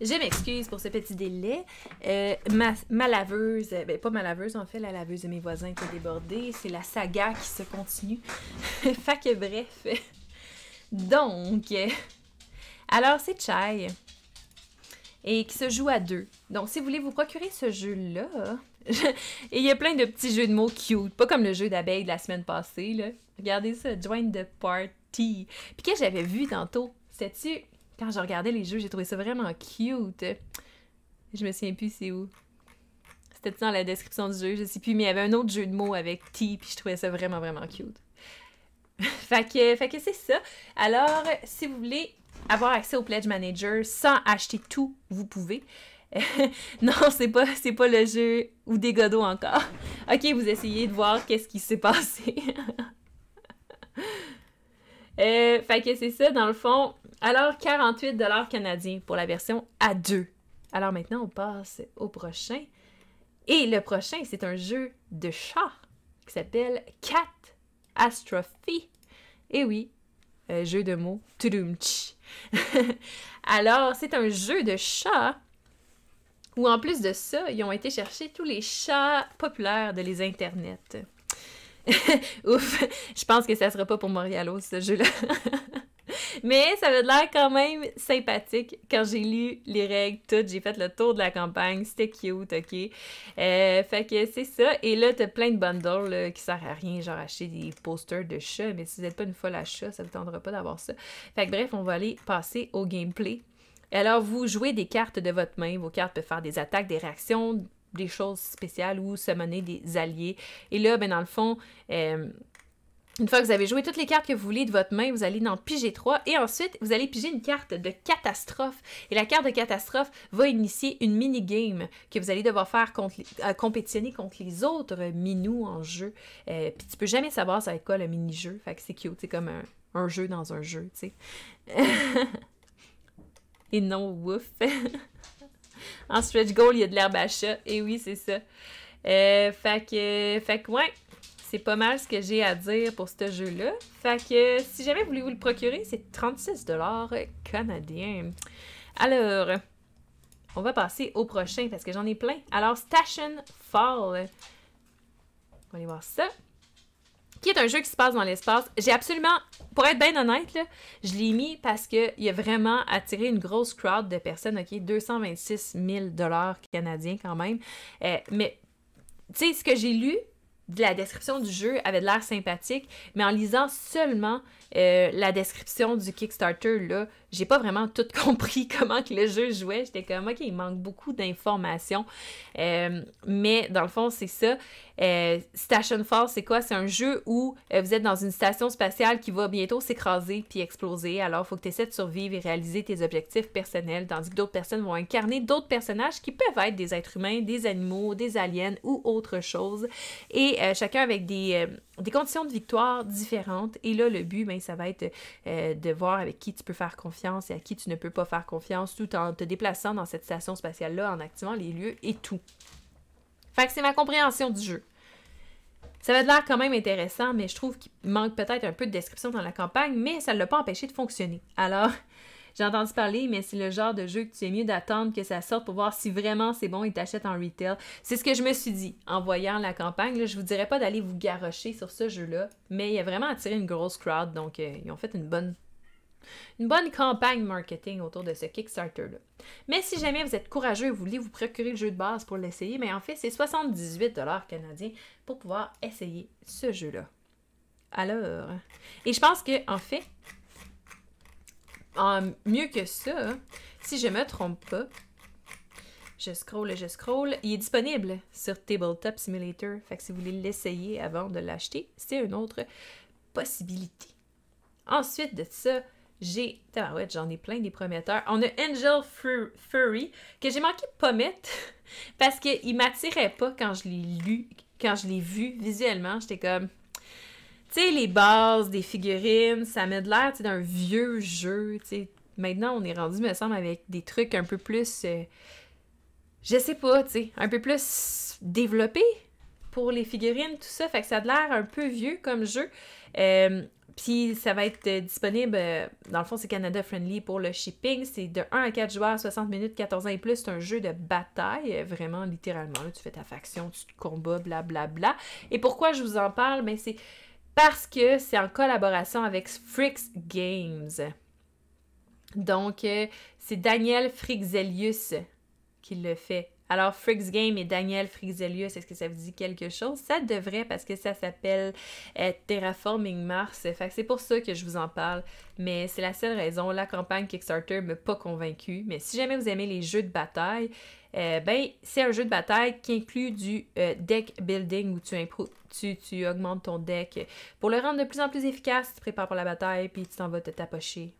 Je m'excuse pour ce petit délai. Euh, ma, laveuse, euh, ben, pas ma laveuse en fait, la laveuse de mes voisins qui est débordée. C'est la saga qui se continue. fait que bref. Donc, alors c'est Chai et qui se joue à deux. Donc, si vous voulez vous procurer ce jeu-là, il y a plein de petits jeux de mots cute, pas comme le jeu d'abeille de la semaine passée. Là. Regardez ça, Join the Party. Puis que j'avais vu tantôt, cétait tu quand je regardais les jeux, j'ai trouvé ça vraiment cute. Je me souviens plus c'est où. C'était dans la description du jeu, je sais plus, mais il y avait un autre jeu de mots avec T, puis je trouvais ça vraiment, vraiment cute. fait que, c'est ça. Alors, si vous voulez avoir accès au Pledge Manager sans acheter tout, vous pouvez. non, c'est pas, c'est pas le jeu ou des godots encore. Ok, vous essayez de voir qu'est-ce qui s'est passé. euh, fait que c'est ça, dans le fond, alors, 48 dollars canadiens pour la version à deux. Alors maintenant, on passe au prochain. Et le prochain, c'est un jeu de chat qui s'appelle Cat Astrophy. Et eh oui, euh, jeu de mots. Tudumch. Alors, c'est un jeu de chat où en plus de ça, ils ont été chercher tous les chats populaires de les internets. Ouf, je pense que ça sera pas pour Morialos, ce jeu-là. Mais ça avait l'air quand même sympathique. Quand j'ai lu les règles toutes, j'ai fait le tour de la campagne. C'était cute, OK? Euh, fait que c'est ça. Et là, t'as plein de bundles qui servent à rien, genre acheter des posters de chats. Mais si vous n'êtes pas une folle à chat, ça vous tendra pas d'avoir ça. Fait que bref, on va aller passer au gameplay. Alors, vous jouez des cartes de votre main. Vos cartes peuvent faire des attaques, des réactions, des choses spéciales ou mener des alliés. Et là, ben, dans le fond, euh, une fois que vous avez joué toutes les cartes que vous voulez de votre main, vous allez dans piger 3 et ensuite vous allez piger une carte de catastrophe. Et la carte de catastrophe va initier une mini-game que vous allez devoir faire euh, compétitionner contre les autres minous en jeu. Euh, puis tu peux jamais savoir ça va être quoi le mini-jeu. Fait que c'est cute, c'est comme un, jeu dans un jeu, tu sais. et non, ouf. en stretch goal, il y a de l'herbe à chat. Et oui, c'est ça. Euh, fait que, fait que, ouais c'est pas mal ce que j'ai à dire pour ce jeu-là. Fait que si jamais vous voulez vous le procurer, c'est 36 dollars canadiens. Alors, on va passer au prochain parce que j'en ai plein. Alors, Station Fall. On va aller voir ça. Qui est un jeu qui se passe dans l'espace. J'ai absolument, pour être bien honnête, là, je l'ai mis parce qu'il a vraiment attiré une grosse crowd de personnes, ok, 226 000 canadiens quand même. Euh, mais tu sais, ce que j'ai lu, la description du jeu avait de l'air sympathique, mais en lisant seulement euh, la description du Kickstarter, là, j'ai pas vraiment tout compris comment que le jeu jouait. J'étais comme, OK, il manque beaucoup d'informations. Euh, mais dans le fond, c'est ça. Euh, station Force, c'est quoi? C'est un jeu où euh, vous êtes dans une station spatiale qui va bientôt s'écraser puis exploser. Alors, il faut que tu essaies de survivre et réaliser tes objectifs personnels, tandis que d'autres personnes vont incarner d'autres personnages qui peuvent être des êtres humains, des animaux, des aliens ou autre chose. Et chacun avec des des conditions de victoire différentes. Et là, le but, ben, ça va être euh, de voir avec qui tu peux faire confiance et à qui tu ne peux pas faire confiance, tout en te déplaçant dans cette station spatiale-là, en activant les lieux et tout. Fait que c'est ma compréhension du jeu. Ça va de l'air quand même intéressant, mais je trouve qu'il manque peut-être un peu de description dans la campagne, mais ça ne l'a pas empêché de fonctionner. Alors, j'ai entendu parler, mais c'est le genre de jeu que tu es mieux d'attendre que ça sorte pour voir si vraiment c'est bon et t'achètes en retail. C'est ce que je me suis dit en voyant la campagne. Je je vous dirais pas d'aller vous garrocher sur ce jeu-là, mais il a vraiment attiré une grosse crowd, donc euh, ils ont fait une bonne une bonne campagne marketing autour de ce Kickstarter-là. Mais si jamais vous êtes courageux et vous voulez vous procurer le jeu de base pour l'essayer, mais en fait, c'est 78 canadiens pour pouvoir essayer ce jeu-là. Alors, et je pense que, en fait, mieux que ça, si je me trompe pas, je scroll et je scroll. Il est disponible sur Tabletop Simulator. Fait que si vous voulez l'essayer avant de l'acheter, c'est une autre possibilité. Ensuite de ça, j'ai. ouais, j'en ai plein des prometteurs. On a Angel Fury, que j'ai manqué de pas mettre parce qu'il m'attirait pas quand je l'ai lu, quand je l'ai vu visuellement. J'étais comme tu sais, les bases, des figurines, ça met de l'air d'un vieux jeu. Maintenant, on est rendu, me semble, avec des trucs un peu plus. Euh, je sais pas, tu sais, un peu plus développés pour les figurines, tout ça. Fait que ça a de l'air un peu vieux comme jeu. Euh, puis ça va être euh, disponible, dans le fond, c'est Canada Friendly pour le shipping. C'est de 1 à 4 joueurs, 60 minutes, 14 ans et plus. C'est un jeu de bataille, vraiment, littéralement. tu fais ta faction, tu te combats, blablabla. Et pourquoi je vous en parle? mais ben, c'est parce que c'est en collaboration avec Fricks Games. Donc, euh, c'est Daniel Frixelius qui le fait. Alors, Fricks Game et Daniel Frixelius, est-ce que ça vous dit quelque chose? Ça devrait parce que ça s'appelle euh, Terraforming Mars. Fait c'est pour ça que je vous en parle. Mais c'est la seule raison. La campagne Kickstarter ne m'a pas convaincue. Mais si jamais vous aimez les jeux de bataille, euh, ben, c'est un jeu de bataille qui inclut du euh, deck building où tu, tu, augmentes ton deck pour le rendre de plus en plus efficace. Tu te prépares pour la bataille, puis tu t'en vas te tapocher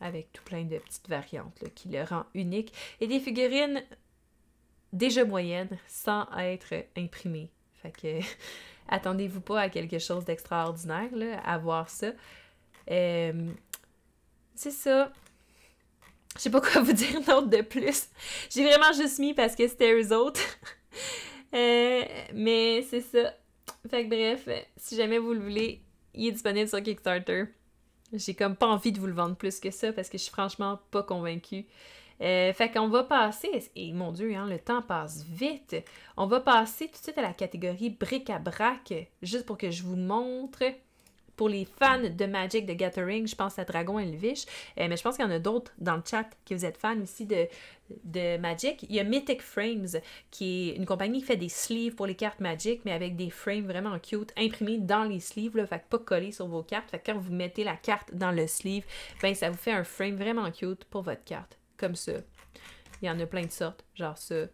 avec tout plein de petites variantes qui le rend unique. Et des figurines déjà moyennes sans être imprimées. Fait que attendez-vous pas à quelque chose d'extraordinaire à voir ça. Euh, c'est ça. Je sais pas quoi vous dire d'autre de plus. J'ai vraiment juste mis parce que c'était eux autres. Euh, mais c'est ça. Fait que bref, si jamais vous le voulez, il est disponible sur Kickstarter. J'ai comme pas envie de vous le vendre plus que ça parce que je suis franchement pas convaincue. Euh, fait qu'on va passer, et mon Dieu, hein, le temps passe vite. On va passer tout de suite à la catégorie bric-à-brac, juste pour que je vous montre pour les fans de Magic de Gathering, je pense à Dragon Elvish, euh, mais je pense qu'il y en a d'autres dans le chat que vous êtes fans aussi de, de Magic. Il y a Mythic Frames, qui est une compagnie qui fait des sleeves pour les cartes Magic, mais avec des frames vraiment cute, imprimés dans les sleeves, là, fait pas collés sur vos cartes. Fait que quand vous mettez la carte dans le sleeve, ben ça vous fait un frame vraiment cute pour votre carte. Comme ça. Il y en a plein de sortes, genre ça.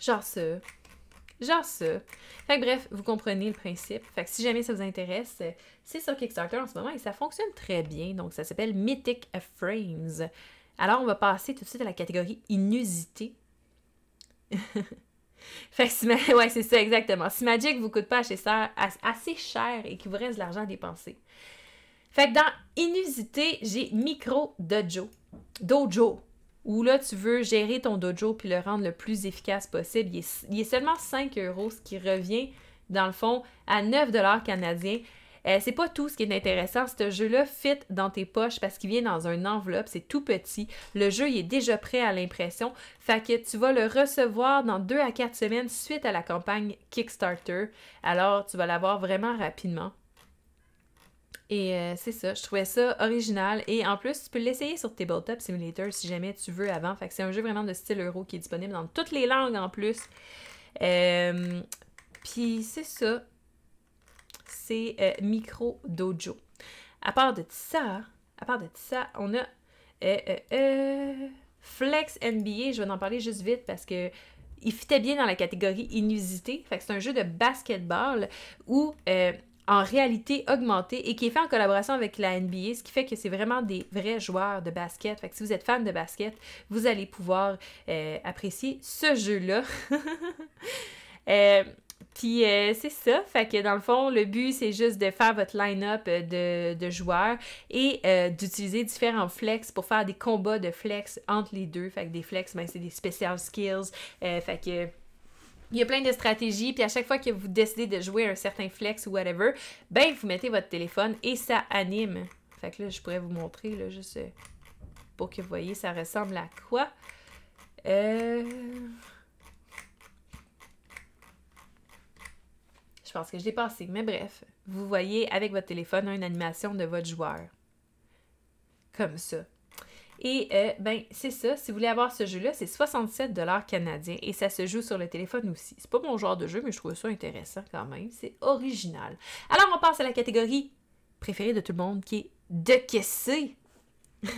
Genre ça. Genre ça. Fait bref, vous comprenez le principe. Fait que si jamais ça vous intéresse, euh, c'est sur Kickstarter en ce moment et ça fonctionne très bien. Donc ça s'appelle Mythic Frames. Alors on va passer tout de suite à la catégorie inusité. fait que si ouais, c'est ça exactement. Si Magic vous coûte pas ça, assez cher et qu'il vous reste de l'argent à dépenser. Fait que dans inusité, j'ai Micro Dojo. Dojo ou là, tu veux gérer ton dojo puis le rendre le plus efficace possible. Il est, seulement 5 euros, ce qui revient, dans le fond, à 9 dollars canadiens. et euh, c'est pas tout ce qui est intéressant. Ce jeu-là fit dans tes poches parce qu'il vient dans une enveloppe, c'est tout petit. Le jeu, il est déjà prêt à l'impression. Fait que tu vas le recevoir dans 2 à 4 semaines suite à la campagne Kickstarter. Alors, tu vas l'avoir vraiment rapidement. Et euh, c'est ça, je trouvais ça original. Et en plus, tu peux l'essayer sur Tabletop Simulator si jamais tu veux avant. Fait que c'est un jeu vraiment de style euro qui est disponible dans toutes les langues en plus. Euh, puis c'est ça. C'est euh, Micro Dojo. À part de ça, à part de ça, on a Flex NBA. Je vais en parler juste vite parce que il fitait bien dans la catégorie inusité. Fait que c'est un jeu de basketball où en réalité augmentée et qui est fait en collaboration avec la NBA, ce qui fait que c'est vraiment des vrais joueurs de basket. Fait que si vous êtes fan de basket, vous allez pouvoir euh, apprécier ce jeu-là. euh, puis euh, c'est ça, fait que dans le fond, le but c'est juste de faire votre line-up euh, de, joueurs et d'utiliser différents flex pour faire des combats de flex entre les deux. Fait que des flex, mais ben, c'est des special skills. fait que il y a plein de stratégies, puis à chaque fois que vous décidez de jouer un certain flex ou whatever, ben vous mettez votre téléphone et ça anime. Fait que là, je pourrais vous montrer, là, juste euh, pour que vous voyez, ça ressemble à quoi. Euh, je pense que je l'ai passé, mais bref, vous voyez avec votre téléphone une animation de votre joueur. Comme ça. Et euh, ben, c'est ça, si vous voulez avoir ce jeu-là, c'est 67 canadiens et ça se joue sur le téléphone aussi. C'est pas mon genre de jeu, mais je trouve ça intéressant quand même. C'est original. Alors, on passe à la catégorie préférée de tout le monde qui est de caisser.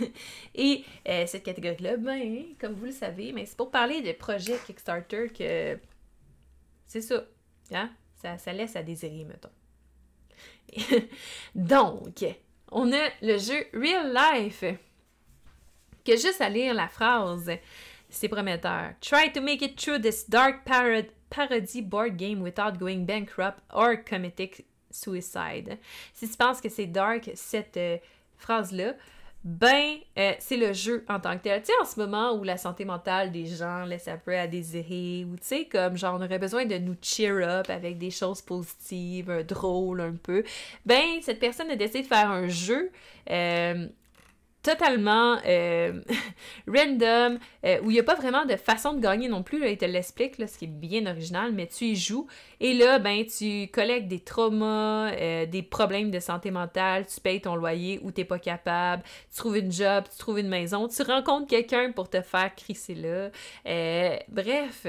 et euh, cette catégorie-là, ben, comme vous le savez, mais c'est pour parler de projets Kickstarter que c'est ça. Hein? ça. Ça laisse à désirer, mettons. Donc, on a le jeu Real Life que juste à lire la phrase, c'est prometteur. Try to make it through this dark parody board game without going bankrupt or committing suicide. Si tu penses que c'est dark, cette euh, phrase-là, ben, euh, c'est le jeu en tant que tel. Tu sais, en ce moment où la santé mentale des gens laisse un peu à désirer, ou tu sais, comme genre, on aurait besoin de nous cheer up avec des choses positives, drôles un peu, ben, cette personne a décidé de faire un jeu. Euh, totalement euh, random, euh, où il n'y a pas vraiment de façon de gagner non plus. Là, il te l'explique, ce qui est bien original, mais tu y joues. Et là, ben, tu collectes des traumas, euh, des problèmes de santé mentale, tu payes ton loyer ou t'es pas capable, tu trouves une job, tu trouves une maison, tu rencontres quelqu'un pour te faire crisser là. bref,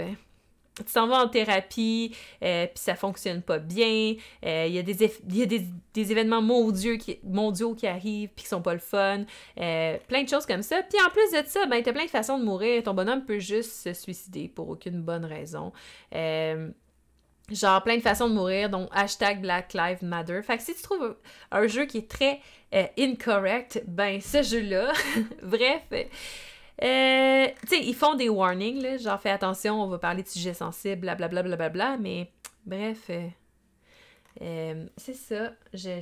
tu t'en vas en thérapie, euh, puis ça fonctionne pas bien, euh, il y a, des, y a des, événements mondiaux qui, mondiaux qui arrivent, puis qui sont pas le fun, euh, plein de choses comme ça. Puis en plus de ça, ben t'as plein de façons de mourir, ton bonhomme peut juste se suicider pour aucune bonne raison. genre plein de façons de mourir, donc hashtag Black Lives Matter. Fait que si tu trouves un jeu qui est très incorrect, ben ce jeu-là, bref... Euh, ils font des warnings, là, genre fais attention, on va parler de sujets sensibles, blablabla, bla, bla, bla, mais bref, euh, euh, c'est ça. Je,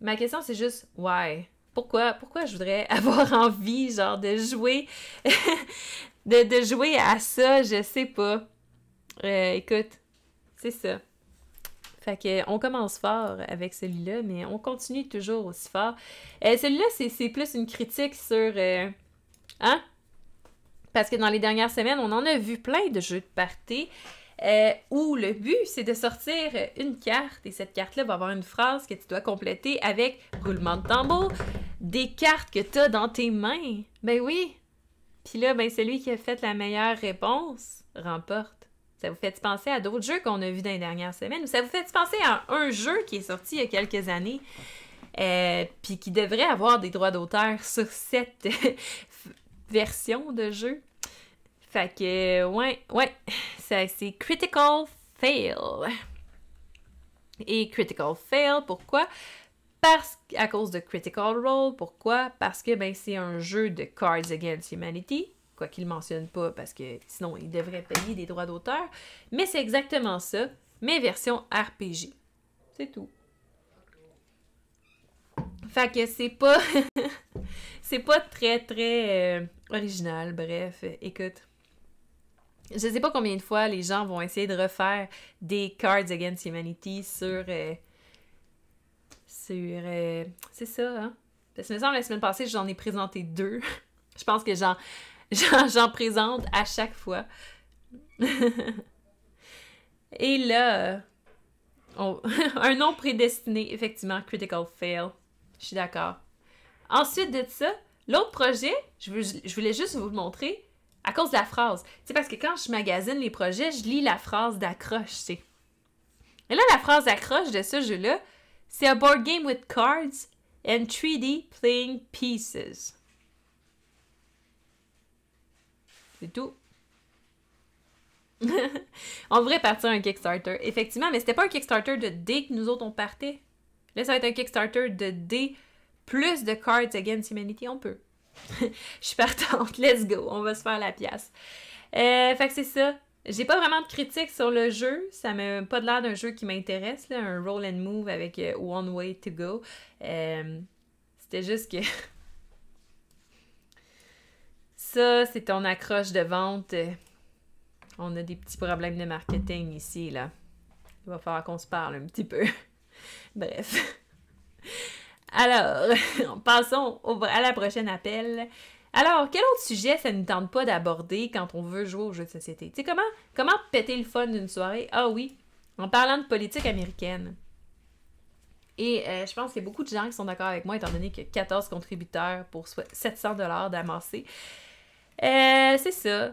Ma question, c'est juste, Why? » pourquoi, pourquoi je voudrais avoir envie, genre, de jouer, de, de, jouer à ça, je sais pas. Euh, écoute, c'est ça. Fait que on commence fort avec celui-là, mais on continue toujours aussi fort. celui-là, c'est plus une critique sur Hein? Parce que dans les dernières semaines, on en a vu plein de jeux de party euh, où le but, c'est de sortir une carte et cette carte-là va avoir une phrase que tu dois compléter avec roulement de tambour, des cartes que tu as dans tes mains. Ben oui! Puis là, ben celui qui a fait la meilleure réponse remporte. Ça vous fait penser à d'autres jeux qu'on a vus dans les dernières semaines ou ça vous fait penser à un jeu qui est sorti il y a quelques années et euh, puis qui devrait avoir des droits d'auteur sur cette version de jeu. Fait que, ouais, ouais, ça c'est Critical Fail. Et Critical Fail, pourquoi? Parce, à cause de Critical Role, pourquoi? Parce que ben, c'est un jeu de Cards Against Humanity, quoi qu'il ne mentionne pas, parce que sinon il devrait payer des droits d'auteur. Mais c'est exactement ça, mais version RPG. C'est tout. Fait que c'est pas. C'est pas très, très euh, original. Bref, euh, écoute. Je sais pas combien de fois les gens vont essayer de refaire des Cards Against Humanity sur. Euh, sur. c'est ça, hein? Parce me semble la semaine passée, j'en ai présenté deux. je pense que j'en, présente à chaque fois. Et là. un nom prédestiné, effectivement, Critical Fail. Je suis d'accord. Ensuite de ça, l'autre projet, je, voulais juste vous le montrer à cause de la phrase. C'est parce que quand je magasine les projets, je lis la phrase d'accroche, sais. Et là, la phrase d'accroche de ce jeu-là, c'est A board game with cards and 3D playing pieces. C'est tout. on devrait partir un Kickstarter, effectivement, mais c'était pas un Kickstarter de D » que nous autres on partait. Là, ça va être un Kickstarter de dé plus de Cards Against Humanity, on peut. Je suis partante, let's go, on va se faire la pièce. Euh, fait que c'est ça. J'ai pas vraiment de critiques sur le jeu, ça m'a pas l'air d'un jeu qui m'intéresse, un roll and move avec euh, One Way to Go. Euh, c'était juste que. ça, c'est ton accroche de vente. On a des petits problèmes de marketing ici, là. Il va falloir qu'on se parle un petit peu. Bref. Alors, passons à la prochaine appel. Alors, quel autre sujet ça ne tente pas d'aborder quand on veut jouer au jeu de société? Tu sais, comment, comment péter le fun d'une soirée? Ah oui, en parlant de politique américaine. Et euh, je pense qu'il y a beaucoup de gens qui sont d'accord avec moi, étant donné que 14 contributeurs pour 700 dollars euh, c'est ça.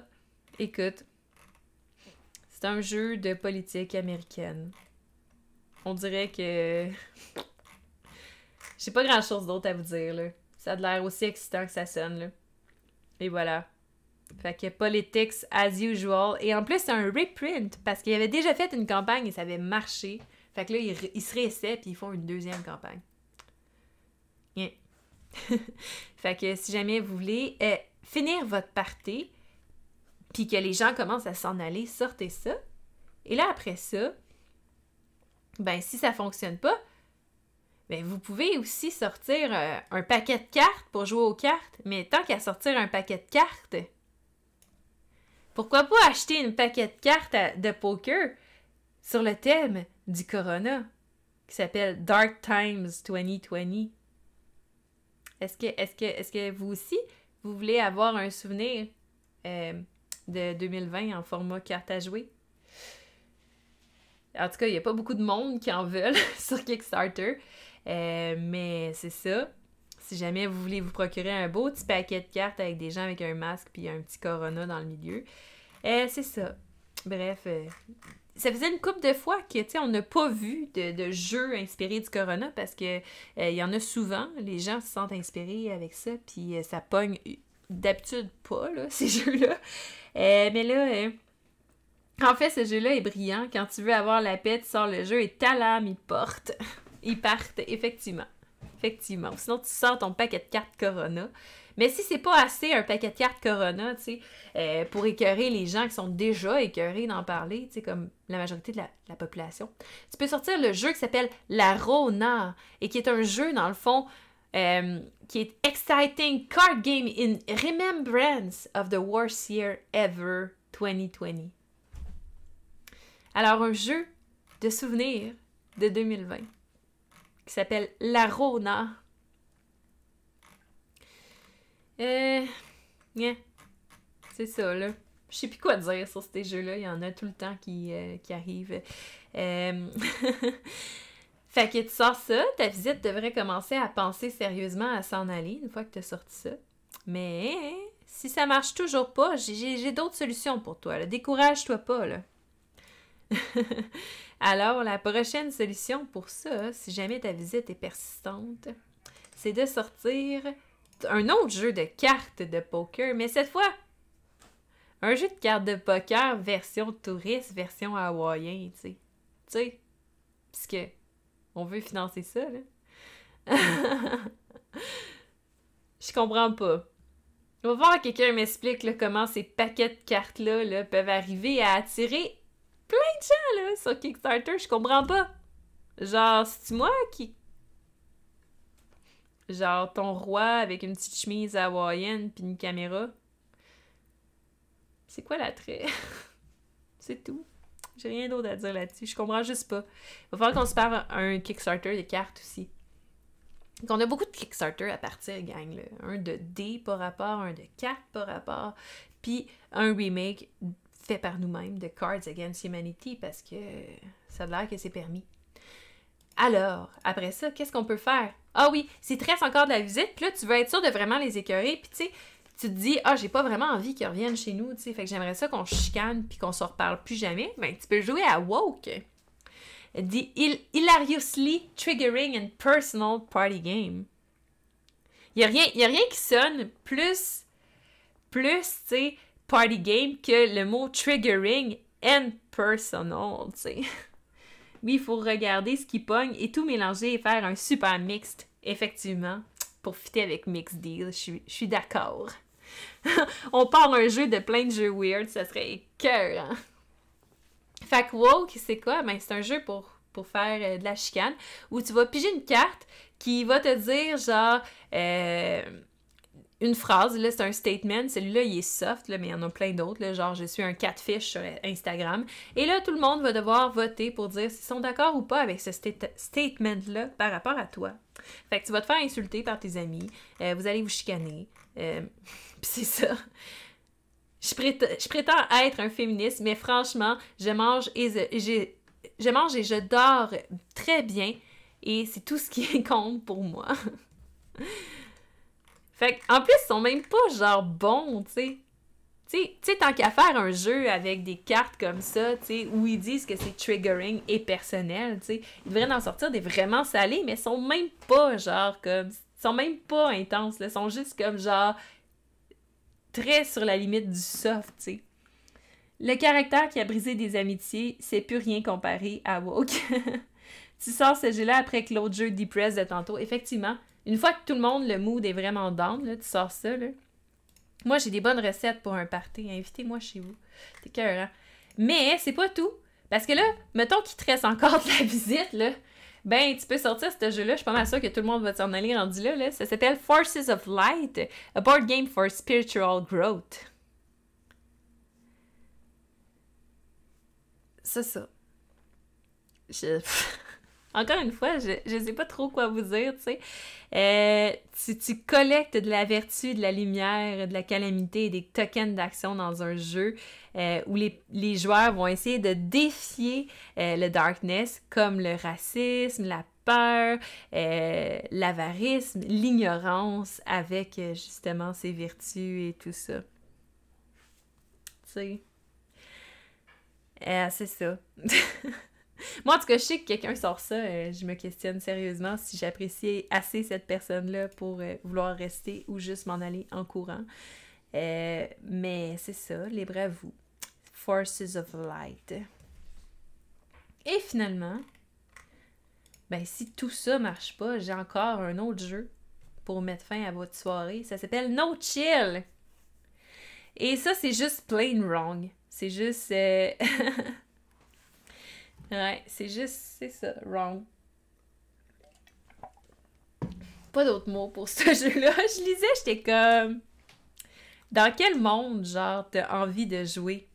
Écoute, c'est un jeu de politique américaine. On dirait que j'ai pas grand chose d'autre à vous dire, là. Ça a l'air aussi excitant que ça sonne, là. Et voilà. Fait que politics as usual. Et en plus, c'est un reprint parce qu'il avait déjà fait une campagne et ça avait marché. Fait que là, ils, il se réessaient puis ils font une deuxième campagne. fait que si jamais vous voulez euh, finir votre party puis que les gens commencent à s'en aller, sortez ça. Et là, après ça, ben si ça fonctionne pas, ben, vous pouvez aussi sortir euh, un paquet de cartes pour jouer aux cartes, mais tant qu'à sortir un paquet de cartes, pourquoi pas acheter une paquet de cartes de poker sur le thème du Corona qui s'appelle Dark Times 2020? Est-ce que, vous aussi, vous voulez avoir un souvenir euh, de 2020 en format carte à jouer? En tout cas, il n'y a pas beaucoup de monde qui en veulent sur Kickstarter. Euh, mais c'est ça. Si jamais vous voulez vous procurer un beau petit paquet de cartes avec des gens avec un masque puis un petit corona dans le milieu, euh, c'est ça. Bref, euh, ça faisait une coupe de fois que, tu on n'a pas vu de, de jeu inspiré du corona parce que il y en a souvent. Les gens se sentent inspirés avec ça puis ça pogne d'habitude pas, là, ces jeux-là. mais là... En fait, ce jeu-là est brillant. Quand tu veux avoir la paix, tu sors le jeu et lame il porte. Ils partent, effectivement. Effectivement. Sinon, tu sors ton paquet de cartes Corona. Mais si c'est pas assez un paquet de cartes Corona, tu sais, euh, pour écœurer les gens qui sont déjà écœurés d'en parler, tu sais, comme la majorité de la, population, tu peux sortir le jeu qui s'appelle La Rona et qui est un jeu, dans le fond, euh, qui est Exciting Card Game in Remembrance of the Worst Year Ever 2020. Alors, un jeu de souvenirs de 2020 s'appelle La Rona. Euh. Hein. C'est ça, là. Je sais plus quoi dire sur ces jeux-là. Il y en a tout le temps qui, euh, qui arrivent. Euh, fait que tu sors ça, ta visite devrait commencer à penser sérieusement à s'en aller une fois que tu as sorti ça. Mais si ça marche toujours pas, j'ai d'autres solutions pour toi. Décourage-toi pas, là. Alors, la prochaine solution pour ça, si jamais ta visite est persistante, c'est de sortir un autre jeu de cartes de poker, mais cette fois, un jeu de cartes de poker version touriste, version hawaïen, tu sais. Tu sais, parce que on veut financer ça, là. Je comprends pas. On va voir quelqu'un m'explique comment ces paquets de cartes là, peuvent arriver à attirer chat, là, sur Kickstarter. Je comprends pas. Genre, c'est moi qui. Genre, ton roi avec une petite chemise hawaïenne puis une caméra. C'est quoi l'attrait? c'est tout. J'ai rien d'autre à dire là-dessus. Je comprends juste pas. Il va falloir qu'on se parle un Kickstarter des cartes aussi. on a beaucoup de Kickstarter à partir, gang. Un de D par rapport, un de cartes par rapport, puis un remake fait par nous-mêmes de Cards Against Humanity parce que ça a l'air que c'est permis. Alors, après ça, qu'est-ce qu'on peut faire? Ah oui, si tu encore de la visite, plus là, tu veux être sûr de vraiment les écœurer, puis tu sais, tu te dis, ah, j'ai pas vraiment envie qu'ils reviennent chez nous, tu sais, fait que j'aimerais ça qu'on chicane puis qu'on se reparle plus jamais, ben, tu peux jouer à Woke. hilariously triggering and personal party game. Il rien, y a rien qui sonne plus, plus, tu sais, party game que le mot triggering and personal, tu sais. Oui, il faut regarder ce qui pogne et tout mélanger et faire un super mixte, effectivement, pour fitter avec Mixed Deal. Je suis d'accord. On parle un jeu de plein de jeux weird, ça serait écœurant. Hein. Fait que Woke, c'est quoi? Ben, c'est un jeu pour, pour faire euh, de la chicane où tu vas piger une carte qui va te dire genre. Euh, une phrase, là, c'est un statement. Celui-là, il est soft, mais il y en a plein d'autres. Genre, je suis un catfish sur Instagram. Et là, tout le monde va devoir voter pour dire s'ils sont d'accord ou pas avec ce statement-là par rapport à toi. Fait que tu vas te faire insulter par tes amis. Euh, vous allez vous chicaner. Euh, c'est ça. Je prétends, je prétends, être un féministe, mais franchement, je mange et je, je mange et je dors très bien. Et c'est tout ce qui compte pour moi. Fait en plus, ils sont même pas genre bons, tu sais. Tu sais, tant qu'à faire un jeu avec des cartes comme ça, tu sais, où ils disent que c'est triggering et personnel, tu sais, ils devraient en sortir des vraiment salés, mais ils sont même pas genre comme. Ils sont même pas intenses, là. Ils sont juste comme genre. très sur la limite du soft, tu sais. Le caractère qui a brisé des amitiés, c'est plus rien comparé à Woke. tu sors ce jeu-là après que l'autre jeu Depress de tantôt. Effectivement, une fois que tout le monde, le mood est vraiment down, là, tu sors ça, là. Moi, j'ai des bonnes recettes pour un party. Invitez-moi chez vous. T'es cœur, hein? Mais c'est pas tout. Parce que là, mettons qu'il te encore de la visite, là. Ben, tu peux sortir ce jeu-là. Je suis pas mal sûre que tout le monde va t'en aller rendu là, Ça s'appelle Forces of Light, a board game for spiritual growth. C'est ça. Je... encore une fois, je ne sais pas trop quoi vous dire, tu sais. Euh, tu, tu, collectes de la vertu, de la lumière, de la calamité des tokens d'action dans un jeu euh, où les, les, joueurs vont essayer de défier euh, le darkness comme le racisme, la peur, l'avarisme, l'ignorance avec justement ses vertus et tout ça. Tu sais. c'est ça. Moi, en tout cas, je sais que quelqu'un sort ça. Euh, je me questionne sérieusement si j'appréciais assez cette personne-là pour euh, vouloir rester ou juste m'en aller en courant. Euh, mais c'est ça, libre à vous. Forces of Light. Et finalement, ben si tout ça marche pas, j'ai encore un autre jeu pour mettre fin à votre soirée. Ça s'appelle No Chill. Et ça, c'est juste plain wrong. C'est juste... Ouais, c'est juste, c'est ça, wrong. Pas d'autres mots pour ce jeu-là. Je lisais, j'étais comme. Dans quel monde, genre, t'as envie de jouer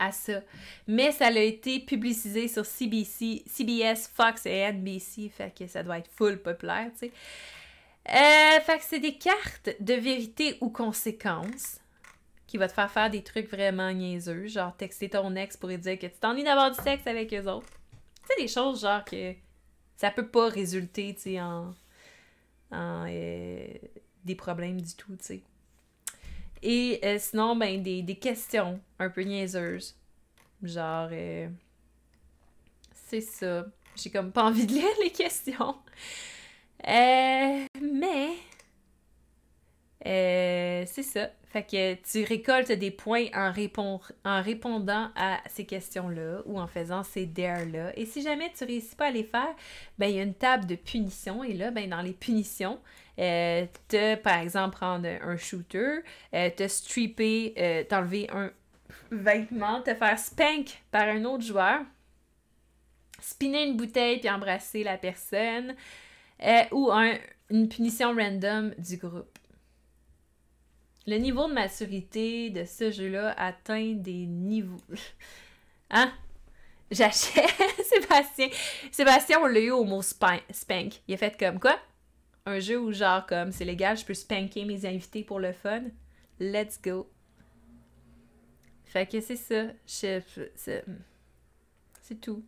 à ça? Mais ça a été publicisé sur CBC, CBS, Fox et NBC, fait que ça doit être full populaire, tu sais. Euh, fait que c'est des cartes de vérité ou conséquences qui va te faire faire des trucs vraiment niaiseux, genre texter ton ex pour lui dire que tu t'ennuies d'avoir du sexe avec eux autres. Tu sais, des choses genre que ça peut pas résulter, tu sais, en, en euh, des problèmes du tout, tu sais. Et euh, sinon, ben, des, questions un peu niaiseuses. Genre, euh, c'est ça. J'ai comme pas envie de lire les questions. mais, c'est ça. Fait que tu récoltes des points en, répondant à ces questions-là ou en faisant ces dares-là. Et si jamais tu réussis pas à les faire, ben il y a une table de punitions Et là, ben dans les punitions, euh, te, par exemple, prendre un shooter, euh, te stripper, euh, t'enlever un vêtement, te faire spank par un autre joueur, spinner une bouteille puis embrasser la personne, ou une punition random du groupe le niveau de maturité de ce jeu-là atteint des niveaux. Hein? J'achète Sébastien. Sébastien, on l'a eu au mot spank. Il a fait comme quoi? Un jeu où genre comme c'est légal, je peux spanker mes invités pour le fun. Let's go. Fait que c'est ça. Hmm. C'est tout.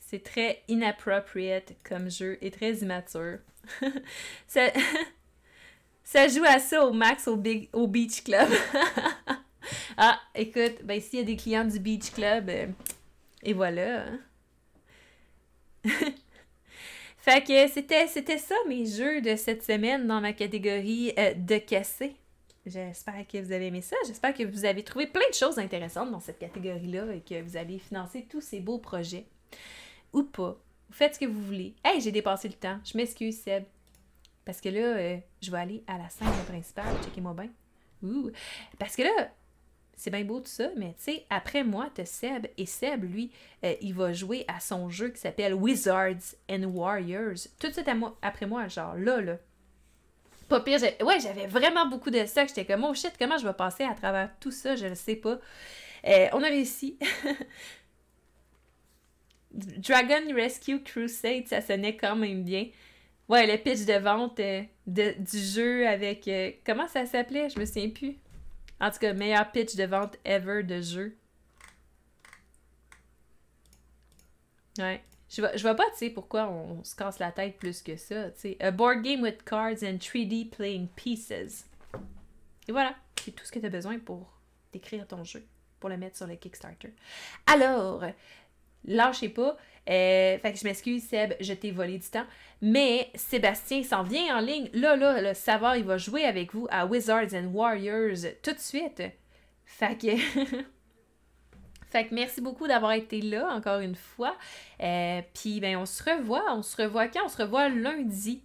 C'est très inappropriate comme jeu et très immature. ça... Ça joue à ça au max au, big, au Beach Club. ah, écoute, ben s'il y a des clients du Beach Club, euh, et voilà. Hein. fait que c'était, c'était ça mes jeux de cette semaine dans ma catégorie euh, de cassé. J'espère que vous avez aimé ça. J'espère que vous avez trouvé plein de choses intéressantes dans cette catégorie-là et que vous avez financé tous ces beaux projets. Ou pas. Vous faites ce que vous voulez. Hey, j'ai dépassé le temps. Je m'excuse, Seb. Parce que là, euh, je vais aller à la scène principale, checkez-moi bien. Parce que là, c'est bien beau tout ça, mais tu sais, après moi, Te Seb, et Seb, lui, euh, il va jouer à son jeu qui s'appelle Wizards and Warriors. Tout de suite après moi, genre là, là. Pas pire, ouais, j'avais vraiment beaucoup de ça. J'étais comme, oh shit, comment je vais passer à travers tout ça, je le sais pas. Euh, on a réussi. Dragon Rescue Crusade, ça sonnait quand même bien. Ouais, le pitch de vente euh, du jeu avec. Euh, comment ça s'appelait Je me souviens plus. En tout cas, meilleur pitch de vente ever de jeu. Ouais. Je vois, vois pas, tu sais, pourquoi on, se casse la tête plus que ça, tu sais. A board game with cards and 3D playing pieces. Et voilà, c'est tout ce que tu as besoin pour décrire ton jeu, pour le mettre sur le Kickstarter. Alors, lâchez pas. Euh, fait que je m'excuse, Seb, je t'ai volé du temps. Mais Sébastien s'en vient en ligne. Là, là, le savoir, il va jouer avec vous à Wizards and Warriors tout de suite. Fait que... fait que merci beaucoup d'avoir été là encore une fois. Euh, puis ben on se revoit, on se revoit quand? On se revoit lundi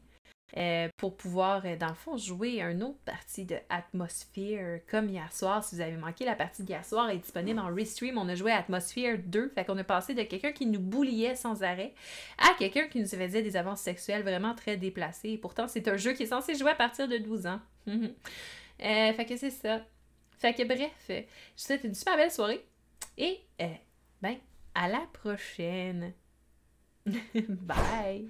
euh, pour pouvoir, euh, dans le fond, jouer une autre partie de Atmosphere comme hier soir. Si vous avez manqué la partie d'hier soir, est disponible en Restream. On a joué à Atmosphere 2. Fait qu'on est passé de quelqu'un qui nous bouillait sans arrêt à quelqu'un qui nous faisait des avances sexuelles vraiment très déplacées. pourtant, c'est un jeu qui est censé jouer à partir de 12 ans. Euh, fait que c'est ça. Fait que bref, je vous souhaite une super belle soirée et ben à la prochaine. Bye.